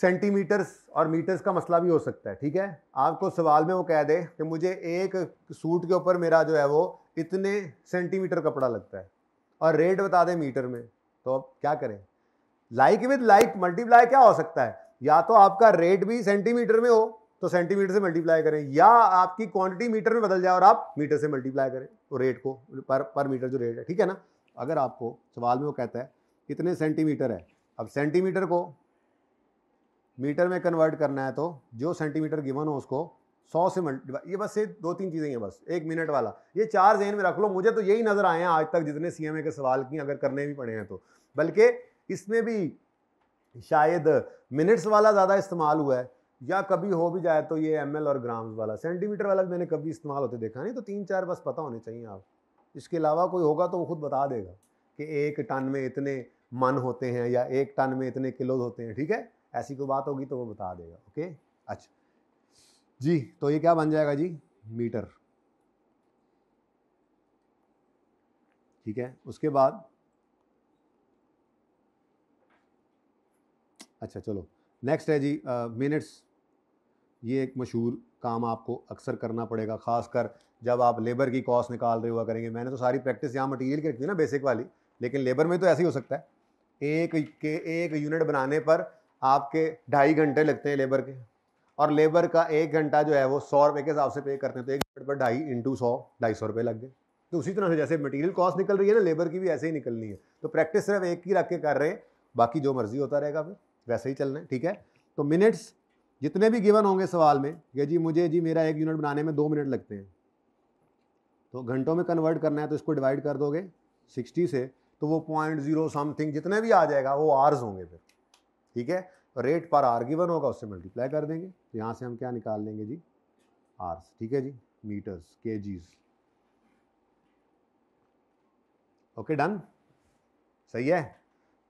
सेंटीमीटर्स और मीटर्स का मसला भी हो सकता है ठीक है आपको सवाल में वो कह दे कि मुझे एक सूट के ऊपर मेरा जो है वो इतने सेंटीमीटर कपड़ा लगता है और रेट बता दें मीटर में तो अब क्या करें लाइक विद लाइक मल्टीप्लाई क्या हो सकता है या तो आपका रेट भी सेंटीमीटर में हो तो सेंटीमीटर से मल्टीप्लाई करें या आपकी क्वांटिटी मीटर में बदल जाए और आप मीटर से मल्टीप्लाई करें तो रेट को पर पर मीटर जो रेट है ठीक है ना अगर आपको सवाल में वो कहता है कितने सेंटीमीटर है अब सेंटीमीटर को मीटर में कन्वर्ट करना है तो जो सेंटीमीटर गिवन हो उसको सौ से मल्टीप्लाई ये बस ये दो तीन चीज़ें हैं बस एक मिनट वाला ये चार जहन में रख लो मुझे तो यही नज़र आए हैं आज तक जितने सी के सवाल किए अगर करने भी पड़े हैं तो बल्कि इसमें भी शायद मिनट्स वाला ज़्यादा इस्तेमाल हुआ है या कभी हो भी जाए तो ये एम और ग्राम्स वाला सेंटीमीटर वाला भी मैंने कभी इस्तेमाल होते देखा नहीं तो तीन चार बस पता होने चाहिए आप इसके अलावा कोई होगा तो वो खुद बता देगा कि एक टन में इतने मन होते हैं या एक टन में इतने किलोज होते हैं ठीक है ऐसी कोई बात होगी तो वो बता देगा ओके अच्छा जी तो ये क्या बन जाएगा जी मीटर ठीक है उसके बाद अच्छा चलो नेक्स्ट है जी मिनट्स ये एक मशहूर काम आपको अक्सर करना पड़ेगा खासकर जब आप लेबर की कॉस्ट निकाल रहे हुआ करेंगे मैंने तो सारी प्रैक्टिस यहाँ मटेरियल की रखी है ना बेसिक वाली लेकिन लेबर में तो ऐसे ही हो सकता है एक के एक यूनिट बनाने पर आपके ढाई घंटे लगते हैं लेबर के और लेबर का एक घंटा जो है वो सौ रुपये के हिसाब से पे करते हैं तो एक घंटे पर ढाई इंटू सौ ढाई सौ रुपये लग गए तो उसी तरह से जैसे मटेरियल कॉस्ट निकल रही है ना लेबर की भी ऐसे ही निकलनी है तो प्रैक्टिस सिर्फ एक ही रख के कर रहे हैं बाकी जो मर्जी होता रहेगा फिर वैसे ही चलना है ठीक है तो मिनट्स जितने भी गिवन होंगे सवाल में कि जी मुझे जी मेरा एक यूनिट बनाने में दो मिनट लगते हैं तो घंटों में कन्वर्ट करना है तो इसको डिवाइड कर दोगे सिक्सटी से तो वो पॉइंट जीरो समथिंग जितने भी आ जाएगा वो आर्स होंगे फिर ठीक है रेट पर आर गिवन होगा उससे मल्टीप्लाई कर देंगे तो यहाँ से हम क्या निकाल लेंगे जी आर ठीक है जी मीटर्स के ओके डन सही है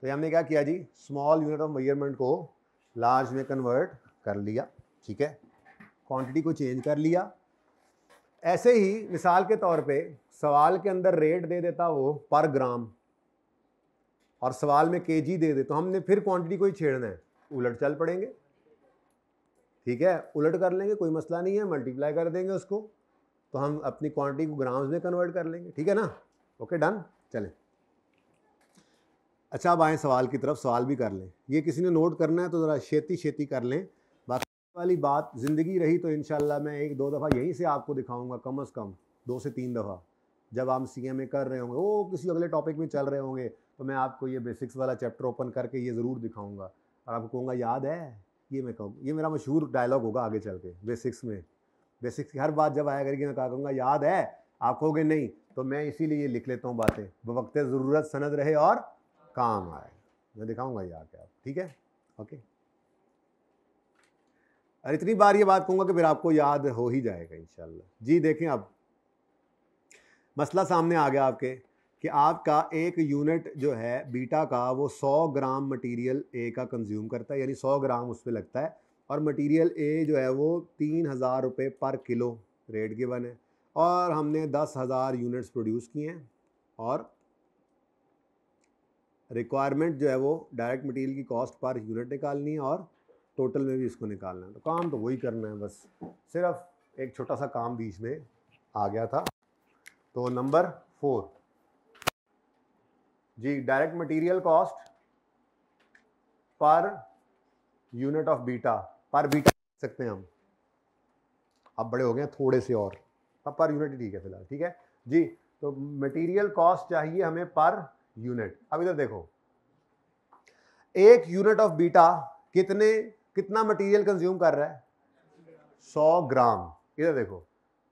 तो ये हमने क्या किया जी स्मॉल यूनिट ऑफ मेजरमेंट को लार्ज में कन्वर्ट कर लिया ठीक है क्वांटिटी को चेंज कर लिया ऐसे ही मिसाल के तौर पे सवाल के अंदर रेट दे देता वो पर ग्राम और सवाल में के जी दे दे तो हमने फिर क्वांटिटी को ही छेड़ना है उलट चल पड़ेंगे ठीक है उलट कर लेंगे कोई मसला नहीं है मल्टीप्लाई कर देंगे उसको तो हम अपनी क्वांटिटी को ग्राम्स में कन्वर्ट कर लेंगे ठीक है ना ओके डन चलें अच्छा अब आए सवाल की तरफ सवाल भी कर लें ये किसी ने नोट करना है तो ज़रा शेती शेती कर लें बाकी वाली बात ज़िंदगी रही तो इन मैं एक दो दफ़ा यहीं से आपको दिखाऊँगा कम अज़ कम दो से तीन दफ़ा जब हम सी एम ए कर रहे होंगे वो किसी अगले टॉपिक में चल रहे होंगे तो मैं आपको ये बेसिक्स वाला चैप्टर ओपन करके ये ज़रूर दिखाऊंगा और आपको कहूँगा याद है ये मैं कहूँ ये मेरा मशहूर डायलॉग होगा आगे चल के बेसिक्स में बेसिक्स की हर बात जब आया करेगी मैं कहा कहूँगा याद है आप कहोगे नहीं तो मैं इसीलिए लिख लेता हूँ बातें वक्त ज़रूरत सनद रहे और काम आए मैं दिखाऊँगा ये आके आप ठीक है ओके और इतनी बार ये बात कहूँगा कि फिर आपको याद हो ही जाएगा इन जी देखें अब मसला सामने आ गया आपके कि आपका एक यूनिट जो है बीटा का वो 100 ग्राम मटेरियल ए का कंज्यूम करता है यानी 100 ग्राम उस पर लगता है और मटेरियल ए जो है वो तीन हज़ार रुपये पर किलो रेट गिवन है और हमने दस हज़ार यूनिट्स प्रोड्यूस किए हैं और रिक्वायरमेंट जो है वो डायरेक्ट मटेरियल की कॉस्ट पर यूनिट निकालनी है और टोटल में भी इसको निकालना है तो काम तो वही करना है बस सिर्फ एक छोटा सा काम बीच में आ गया था तो नंबर फोर जी direct material cost per unit of beta पर बीटा सकते हैं हम अब बड़े हो गए थोड़े से और अब पर यूनिट ठीक है फिलहाल ठीक है जी तो मटेरियल कॉस्ट चाहिए हमें पर यूनिट अब इधर देखो एक यूनिट ऑफ बीटा कितने कितना मटेरियल कंज्यूम कर रहा है सौ ग्राम इधर देखो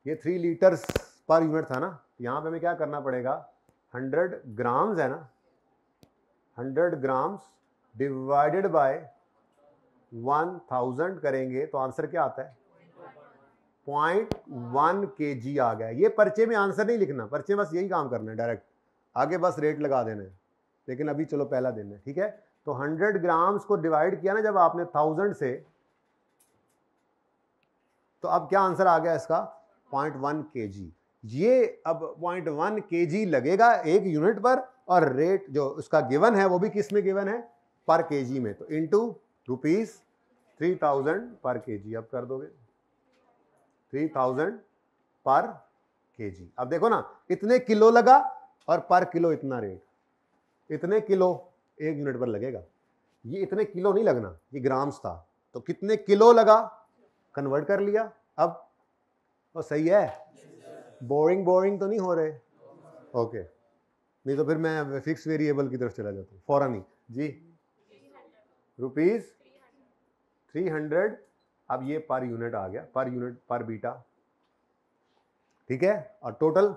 ये थ्री लीटर्स पर यूनिट था ना यहां पे हमें क्या करना पड़ेगा हंड्रेड ग्राम्स है ना hundred grams divided by one thousand करेंगे तो आंसर क्या आता है पॉइंट वन के जी आ गया ये पर्चे में आंसर नहीं लिखना पर्चे बस यही काम करना है डायरेक्ट आगे बस रेट लगा देना है लेकिन अभी चलो पहला देना है ठीक है तो हंड्रेड ग्राम्स को डिवाइड किया ना जब आपने थाउजेंड से तो अब क्या आंसर आ गया इसका पॉइंट वन के जी ये अब पॉइंट वन के जी लगेगा एक यूनिट पर और रेट जो उसका गिवन है वो भी किस में गिवन है पर के जी में तो इंटू रुपीज़ थ्री थाउजेंड पर के जी अब कर दोगे थ्री थाउजेंड पर के जी अब देखो ना इतने किलो लगा और पर किलो इतना रेट इतने किलो एक यूनिट पर लगेगा ये इतने किलो नहीं लगना ये ग्राम्स था तो कितने किलो लगा कन्वर्ट कर लिया अब और सही है बोरिंग बोरिंग तो नहीं हो रहे ओके okay. नहीं तो फिर मैं फिक्स वेरिएबल की तरफ चला जाता हूँ फ़ौरन ही जी रुपीज़ थ्री हंड्रेड अब ये पर यूनिट आ गया पर यूनिट पर बीटा ठीक है और टोटल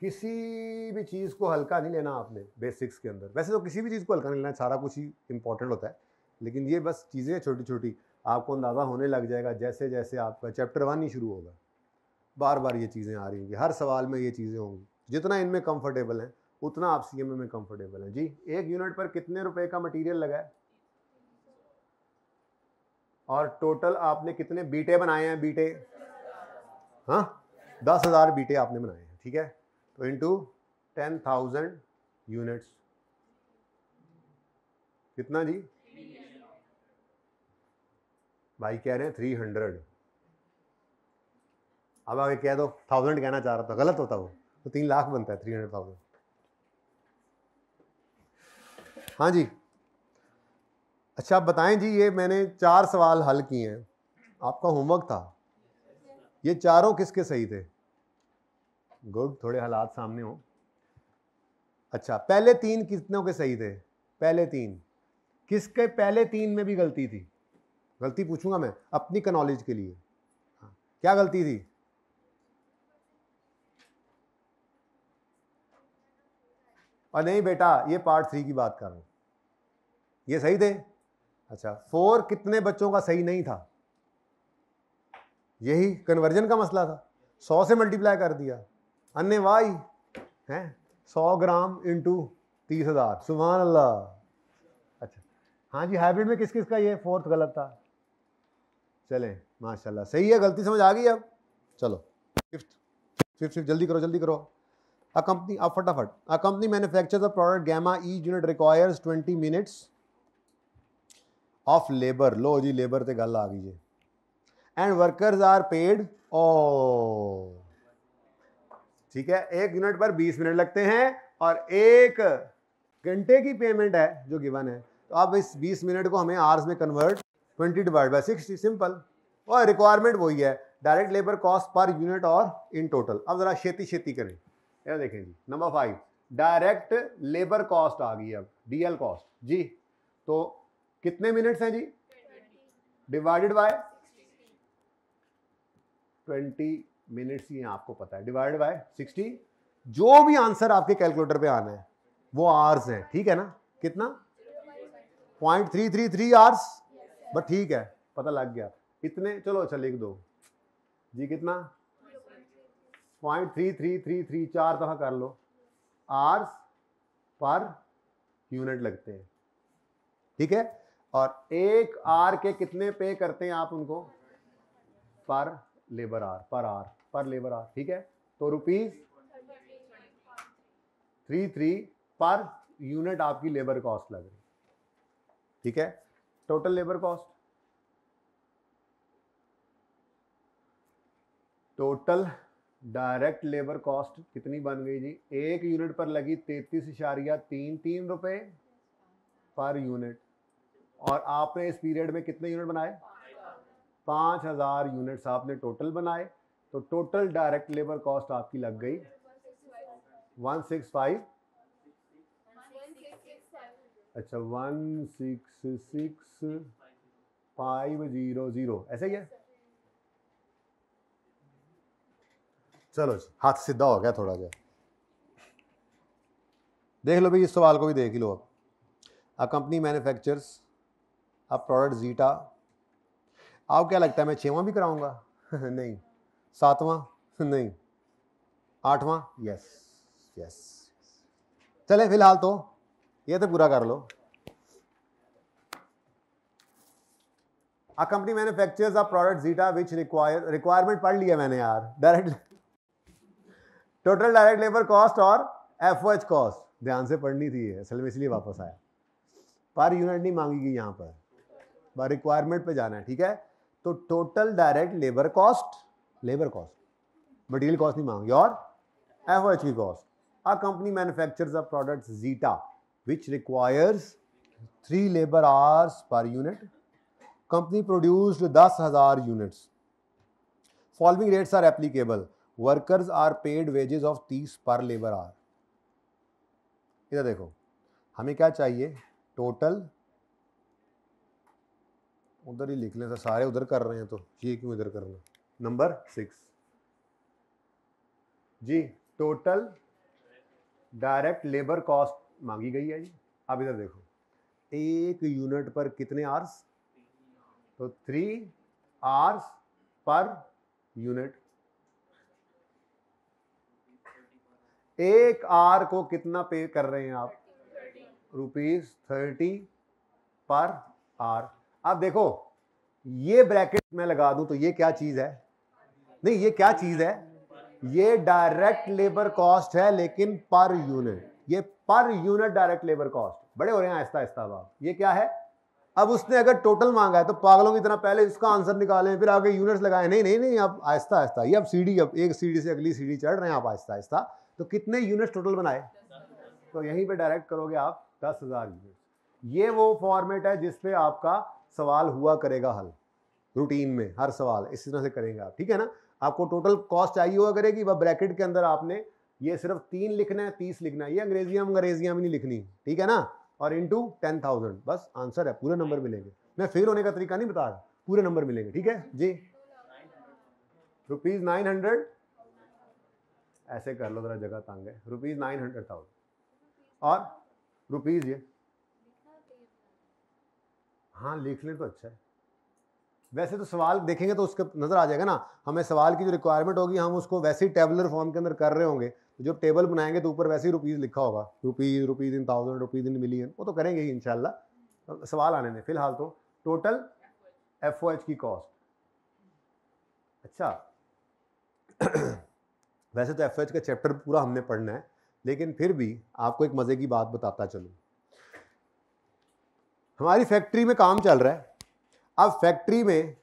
किसी भी चीज़ को हल्का नहीं लेना आपने बेसिक्स के अंदर वैसे तो किसी भी चीज़ को हल्का नहीं लेना सारा कुछ ही इंपॉर्टेंट होता है लेकिन ये बस चीज़ें छोटी छोटी आपको अंदाज़ा होने लग जाएगा जैसे जैसे आपका चैप्टर वन ही शुरू होगा बार बार ये चीज़ें आ रही होंगी हर सवाल में ये चीज़ें होंगी जितना इनमें कंफर्टेबल हैं उतना आप सी में कंफर्टेबल हैं जी एक यूनिट पर कितने रुपए का मटेरियल लगा है और टोटल आपने कितने बीटे बनाए हैं बीटे हाँ दस हज़ार बीटे आपने बनाए हैं ठीक है तो इनटू टेन थाउजेंड यूनिट्स कितना जी भाई कह रहे हैं थ्री हंड्रेड अब आगे कह दो थाउजेंड कहना चाह रहा था गलत होता वो तो तीन लाख बनता है थ्री हंड्रेड थाउजेंड हाँ जी अच्छा आप बताएं जी ये मैंने चार सवाल हल किए हैं आपका होमवर्क था ये चारों किसके सही थे गुड थोड़े हालात सामने हो अच्छा पहले तीन कितनों के सही थे पहले तीन किसके पहले तीन में भी गलती थी गलती पूछूंगा मैं अपनी कनॉलेज के लिए हाँ, क्या गलती थी और नहीं बेटा ये पार्ट थ्री की बात कर रहा हूँ ये सही थे अच्छा फोर कितने बच्चों का सही नहीं था यही कन्वर्जन का मसला था सौ से मल्टीप्लाई कर दिया अन्य वाई हैं सौ ग्राम इंटू तीस हज़ार सुबह अल्लाह अच्छा हाँ जी हाइब्रिड में किस किस का ये फोर्थ गलत था चलें माशाल्लाह सही है गलती समझ आ गई अब चलो फिफ्थ फिफ्थ फिफ्थ जल्दी करो जल्दी करो A company, आप uh, फटाफट A company manufactures a product gamma each unit requires 20 minutes of labor. Low ji labor ते गल आ गई जी And workers are paid. O oh। ठीक है एक यूनिट पर 20 मिनट लगते हैं और एक घंटे की पेमेंट है जो गिवन है तो आप इस 20 मिनट को हमें आर्स में कन्वर्ट 20 डिवाइड बाय 60 सिंपल और रिक्वायरमेंट वही है direct labour cost per unit और इन टोटल अब ज़रा खेती खेती करें ये देखें जी number five direct labour cost आ गई अब डीएल कॉस्ट जी तो कितने मिनट्स हैं जी डिवाइडेड बाय ट्वेंटी मिनट्स ही आपको पता है डिवाइडेड बाय सिक्सटी जो भी आंसर आपके कैलकुलेटर पे आना है वो आवर्स है ठीक है ना कितना point three three three hours बस ठीक है पता लग गया इतने चलो अच्छा लिख दो जी कितना point three three three three चार दफ़ा कर लो आर्स पर यूनिट लगते हैं ठीक है और एक आर के कितने पे करते हैं आप उनको per labour hour per hour per labour hour ठीक है तो rupees three three per unit आपकी लेबर कॉस्ट लग रही ठीक है total labour cost total direct labour cost कितनी बन गई जी एक यूनिट पर लगी तैतीस इशारिया तीन तीन रुपये पर यूनिट और आपने इस पीरियड में कितने यूनिट बनाए पाँच हज़ार यूनिट्स आपने टोटल बनाए तो टोटल डायरेक्ट लेबर कॉस्ट आपकी लग गई वन सिक्स फाइव अच्छा one six six five zero zero ऐसे ही है चलो जी हाथ सीधा हो गया थोड़ा सा देख लो भाई इस सवाल को भी देख लो अब a company manufactures a product zeta आप क्या लगता है मैं छवा भी कराऊंगा नहीं सातवां नहीं आठवां यस यस चले फिलहाल तो ये तो पूरा कर लो a company manufactures a product zeta which require requirement पढ़ लिया मैंने यार direct total direct labour cost और एफ ओ एच कॉस्ट ध्यान से पढ़नी थी असल में इसलिए वापस आया पर यूनिट नहीं मांगी गई यहाँ पर बार रिक्वायरमेंट पे जाना है ठीक है तो total direct labour cost labour cost material cost नहीं मांगी और एफ ओ एच की cost a company manufacture a product zeta which requires three labour hours per unit company produced दस हज़ार units following rates are applicable workers are paid wages of तीस per labour are इधर देखो हमें क्या चाहिए total उधर ही लिख लें सर तो सारे उधर कर रहे हैं तो ये क्यों इधर करना नंबर सिक्स जी टोटल डायरेक्ट लेबर कॉस्ट मांगी गई है जी अब इधर देखो एक यूनिट पर कितने आर्स तो थ्री आर्स पर यूनिट एक आर को कितना पे कर रहे हैं आप रुपीज थर्टी पर आर आप देखो ये ब्रैकेट मैं लगा दूं तो ये क्या चीज है नहीं ये क्या चीज है ये डायरेक्ट लेबर कॉस्ट है लेकिन पर यूनिट ये per unit direct labour cost बड़े हो रहे हैं आहिस्ता आहिस्ता बाब ये क्या है अब उसने अगर टोटल मांगा है तो पागलों की तरह पहले इसका आंसर निकाले फिर आगे यूनिट्स लगाए नहीं नहीं नहीं आप आहिस्ता आहिस्ता ये अब सीढ़ी अब एक सीढ़ी से अगली सीढ़ी चढ़ रहे हैं आप आहिस्ता आहिस्ता तो कितने यूनिट टोटल बनाए तो यहीं पे डायरेक्ट करोगे आप दस हज़ार यूनिट ये वो फॉर्मेट है जिसपे आपका सवाल हुआ करेगा हल रूटीन में हर सवाल इस तरह से करेंगे आप ठीक है ना आपको टोटल कॉस्ट चाहिए हुआ करेगी वह ब्रैकेट के अंदर आपने ये सिर्फ तीन लिखना है तीस लिखना है ये अंग्रेजियाँ अंग्रेजिया में नहीं लिखनी ठीक है ना और इंटू टेन थाउजेंड बस आंसर है पूरे नंबर मिलेंगे मैं फेल होने का तरीका नहीं बता रहा पूरे नंबर मिलेंगे ठीक है जी रुपीज़ नाइन हंड्रेड ऐसे कर लो ज़रा जगह तंग है रुपीज़ नाइन हंड्रेड थाउजेंड और रुपीज़ ये हाँ लिख लें तो अच्छा है वैसे तो सवाल देखेंगे तो उसके नज़र आ जाएगा ना हमें सवाल की जो रिक्वायरमेंट होगी हम उसको वैसे ही टेबलर फॉर्म के अंदर कर रहे होंगे तो जब टेबल बनाएंगे तो ऊपर वैसे ही रुपीज़ लिखा होगा rupees rupees in thousand rupees in million वो तो करेंगे ही इनशाला सवाल आने में फिलहाल तो टोटल एफ की कॉस्ट अच्छा वैसे तो एफ का चैप्टर पूरा हमने पढ़ना है लेकिन फिर भी आपको एक मज़े की बात बताता चलूँ हमारी फैक्ट्री में काम चल रहा है अब फैक्ट्री में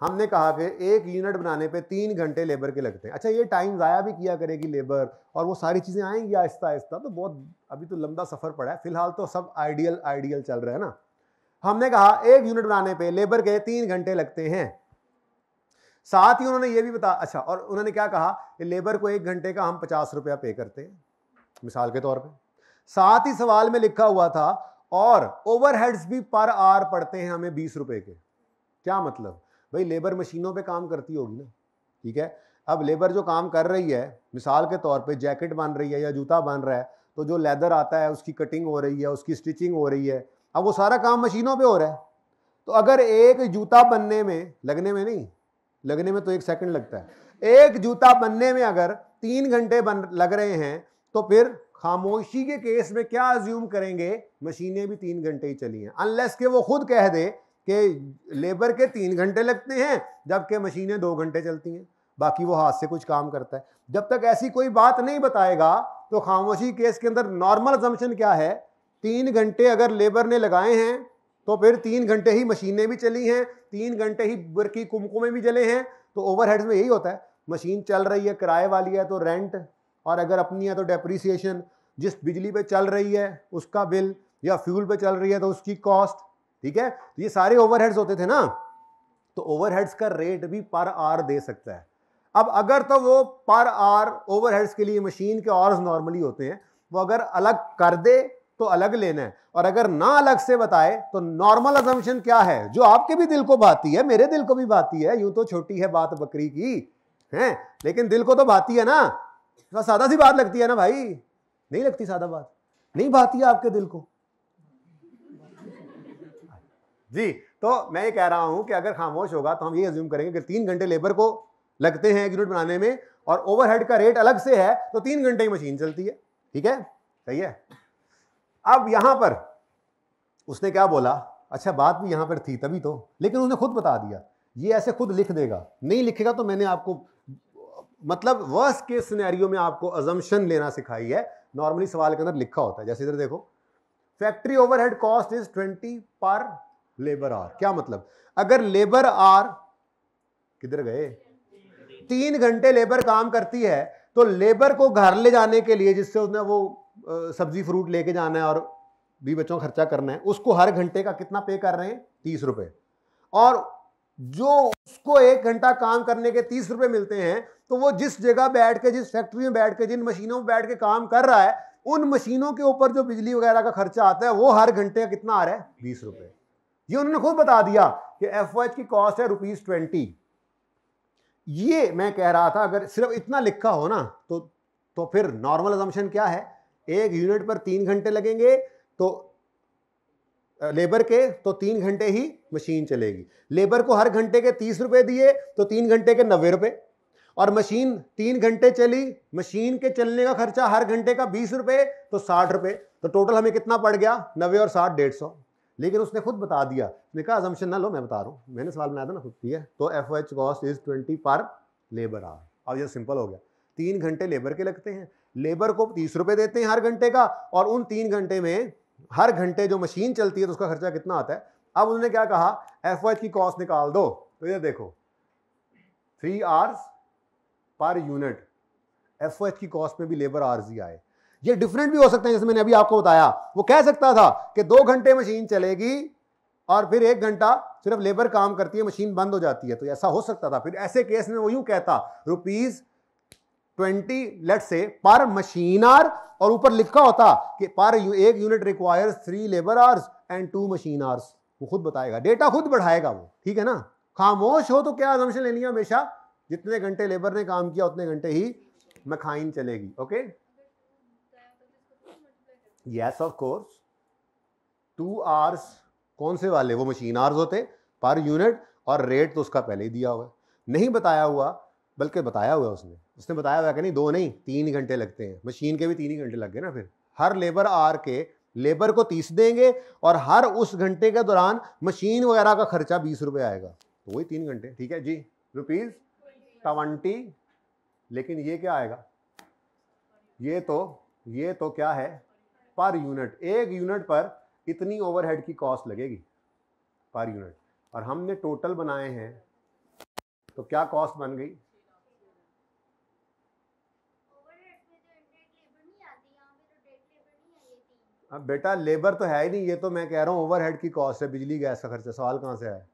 हमने कहा कि एक यूनिट बनाने पे तीन घंटे लेबर के लगते हैं अच्छा ये टाइम ज़ाया भी किया करेगी लेबर और वो सारी चीज़ें आएंगी आहिस्ता आहिस्ता तो बहुत अभी तो लंबा सफ़र पड़ा है फिलहाल तो सब आइडियल आइडियल चल रहा है ना हमने कहा एक यूनिट बनाने पे लेबर के तीन घंटे लगते हैं साथ ही उन्होंने ये भी बताया अच्छा और उन्होंने क्या कहा कि लेबर को एक घंटे का हम पचास रुपया पे करते हैं मिसाल के तौर पर साथ ही सवाल में लिखा हुआ था और ओवरहेड्स भी पर आर पड़ते हैं हमें बीस रुपए के क्या मतलब भाई लेबर मशीनों पे काम करती होगी ना ठीक है अब लेबर जो काम कर रही है मिसाल के तौर पे जैकेट बन रही है या जूता बन रहा है तो जो लेदर आता है उसकी कटिंग हो रही है उसकी स्टिचिंग हो रही है अब वो सारा काम मशीनों पे हो रहा है तो अगर एक जूता बनने में लगने में नहीं लगने में तो एक सेकंड लगता है एक जूता बनने में अगर तीन घंटे बन लग रहे हैं तो फिर खामोशी के केस में क्या अज्यूम करेंगे मशीनें भी तीन घंटे ही चली हैं अनलेस के वो खुद कह दे कि लेबर के तीन घंटे लगते हैं जबकि मशीनें दो घंटे चलती हैं बाकी वो हाथ से कुछ काम करता है जब तक ऐसी कोई बात नहीं बताएगा तो खामोशी केस के अंदर नॉर्मल जमशन क्या है तीन घंटे अगर लेबर ने लगाए हैं तो फिर तीन घंटे ही मशीनें भी चली हैं तीन घंटे ही बरकी कुमकुमे भी जले हैं तो ओवर में यही होता है मशीन चल रही है किराए वाली है तो रेंट और अगर अपनी है तो डेप्रीसीशन जिस बिजली पे चल रही है उसका बिल या फ्यूल पे चल रही है तो उसकी कॉस्ट ठीक है तो ये सारे ओवरहेड्स होते थे ना तो ओवरहेड्स का रेट भी पर आर दे सकता है अब अगर तो वो पर आर ओवरहेड्स के लिए मशीन के आवर्स नॉर्मली होते हैं वो अगर अलग कर दे तो अलग लेना है और अगर ना अलग से बताए तो नॉर्मल अजम्पन क्या है जो आपके भी दिल को भाती है मेरे दिल को भी भाती है यूं तो छोटी है बात बकरी की है लेकिन दिल को तो भाती है ना तो सादा सी बात लगती है ना भाई नहीं लगती सादा बात नहीं भाती है आपके दिल को जी तो मैं ये कह रहा हूं कि अगर खामोश होगा तो हम ये एज्यूम करेंगे कि तीन घंटे लेबर को लगते हैं एक यूनिट बनाने में और ओवरहेड का रेट अलग से है तो तीन घंटे ही मशीन चलती है ठीक है सही है अब यहां पर उसने क्या बोला अच्छा बात भी यहां पर थी तभी तो लेकिन उसने खुद बता दिया ये ऐसे खुद लिख देगा नहीं लिखेगा तो मैंने आपको मतलब वर्स्ट के सिनेरियो में आपको अजम्पन लेना सिखाई है नॉर्मली सवाल के अंदर लिखा होता है जैसे इधर देखो factory overhead cost is twenty per labour hour क्या मतलब अगर लेबर आर किधर गए तीन घंटे लेबर काम करती है तो लेबर को घर ले जाने के लिए जिससे उसने वो सब्जी फ्रूट लेके जाना है और भी बच्चों खर्चा करना है उसको हर घंटे का कितना पे कर रहे हैं तीस रुपये और जो उसको एक घंटा काम करने के तीस रुपये मिलते हैं तो वो जिस जगह बैठ के जिस फैक्ट्री में बैठ के जिन मशीनों में बैठ के काम कर रहा है उन मशीनों के ऊपर जो बिजली वगैरह का खर्चा आता है वो हर घंटे का कितना आ रहा है बीस रुपये ये उन्होंने खुद बता दिया कि एफ की कॉस्ट है रुपीज़ ट्वेंटी ये मैं कह रहा था अगर सिर्फ इतना लिखा हो ना तो तो फिर नॉर्मल एजम्पन क्या है एक यूनिट पर तीन घंटे लगेंगे तो लेबर के तो तीन घंटे ही मशीन चलेगी लेबर को हर घंटे के तीस रुपए दिए तो तीन घंटे के नब्बे रुपए और मशीन तीन घंटे चली मशीन के चलने का खर्चा हर घंटे का बीस रुपए तो साठ रुपए तो टोटल हमें कितना पड़ गया नब्बे और साठ डेढ़ सौ लेकिन उसने खुद बता दिया उसने कहा अजम्पन ना लो मैं बता रहा हूँ मैंने सवाल बनाया था ना ठीक है तो F H cost is twenty per labour hour अब यह सिंपल हो गया तीन घंटे लेबर के लगते हैं लेबर को तीस रुपये देते हैं हर घंटे का और उन तीन घंटे में हर घंटे जो मशीन चलती है तो उसका खर्चा कितना आता है अब उन्होंने क्या कहा एफ की कॉस्ट निकाल दो तो ये देखो three hours per unit F की कॉस्ट में भी लेबर आर्स ही आए ये डिफरेंट भी हो सकते हैं जैसे मैंने अभी आपको बताया वो कह सकता था कि दो घंटे मशीन चलेगी और फिर एक घंटा सिर्फ लेबर काम करती है मशीन बंद हो जाती है तो ऐसा हो सकता था फिर ऐसे केस में वो यूं कहता रुपीज़ ट्वेंटी लेट से पर मशीन आर और ऊपर लिखा होता कि पर एक unit require three labour hours and two machine hours वो खुद बताएगा डेटा खुद बढ़ाएगा वो ठीक है ना खामोश हो तो क्या एजम्पन लेनी है हमेशा जितने घंटे लेबर ने काम किया उतने घंटे ही मखाइन चलेगी okay yes of course two hours कौन से वाले वो मशीन आर्स होते पर यूनिट और रेट तो उसका पहले ही दिया हुआ नहीं बताया हुआ बल्कि बताया हुआ उसने उसने बताया हुआ कि नहीं दो नहीं तीन घंटे लगते हैं मशीन के भी तीन ही घंटे लग गए ना फिर हर लेबर आर के लेबर को तीस देंगे और हर उस घंटे के दौरान मशीन वगैरह का खर्चा बीस रुपये आएगा तो वही तीन घंटे ठीक है जी रुपीज़ ट्वेंटी लेकिन ये क्या आएगा ये तो ये तो क्या है पर यूनिट एक यूनिट पर इतनी ओवरहेड की कॉस्ट लगेगी पर यूनिट और हमने टोटल बनाए हैं तो क्या कॉस्ट बन गई अब बेटा लेबर तो है ही नहीं ये तो मैं कह रहा हूँ ओवरहेड की कॉस्ट है बिजली गैस का खर्चा सवाल कहाँ से है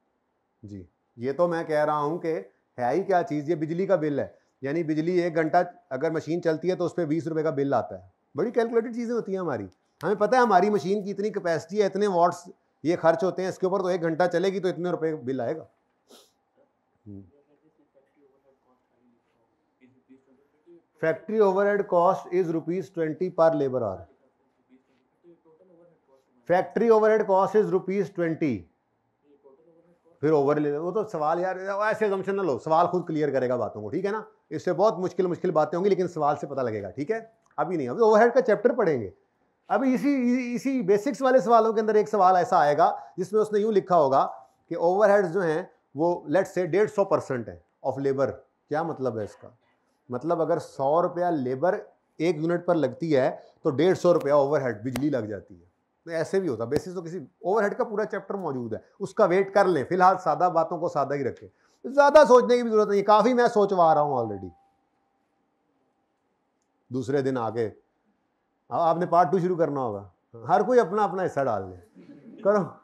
जी ये तो मैं कह रहा हूँ कि है ही क्या चीज़ ये बिजली का बिल है यानी बिजली एक घंटा अगर मशीन चलती है तो उस पर बीस रुपये का बिल आता है बड़ी कैलकुलेटेड चीज़ें होती हैं हमारी हमें पता है हमारी मशीन की इतनी कैपेसिटी है इतने वाट्स ये खर्च होते हैं इसके ऊपर तो एक घंटा चलेगी तो इतने रुपये बिल आएगा factory overhead cost is rupees twenty per labour hour factory overhead cost is rupees twenty फिर ओवर ले वो तो सवाल यार ऐसे एग्जाम ना लो सवाल खुद क्लियर करेगा बातों को ठीक है ना इससे बहुत मुश्किल मुश्किल बातें होंगी लेकिन सवाल से पता लगेगा ठीक है अभी नहीं अभी ओवरहेड का चैप्टर पढ़ेंगे अभी इसी इसी बेसिक्स वाले सवालों के अंदर एक सवाल ऐसा आएगा जिसमें उसने यूँ लिखा होगा कि ओवर जो हैं वो लेट से डेढ़ सौ परसेंट है ऑफ लेबर क्या मतलब है इसका मतलब अगर सौ रुपया लेबर एक यूनिट पर लगती है तो डेढ़ सौ रुपया ओवर बिजली लग जाती है तो ऐसे भी होता बेसिस तो किसी ओवरहेड का पूरा चैप्टर मौजूद है उसका वेट कर लें फिलहाल सादा बातों को सादा ही रखें ज़्यादा सोचने की भी जरूरत नहीं काफ़ी मैं सोचवा रहा हूँ ऑलरेडी दूसरे दिन आके आपने पार्ट टू शुरू करना होगा हर कोई अपना अपना हिस्सा डाल ले करो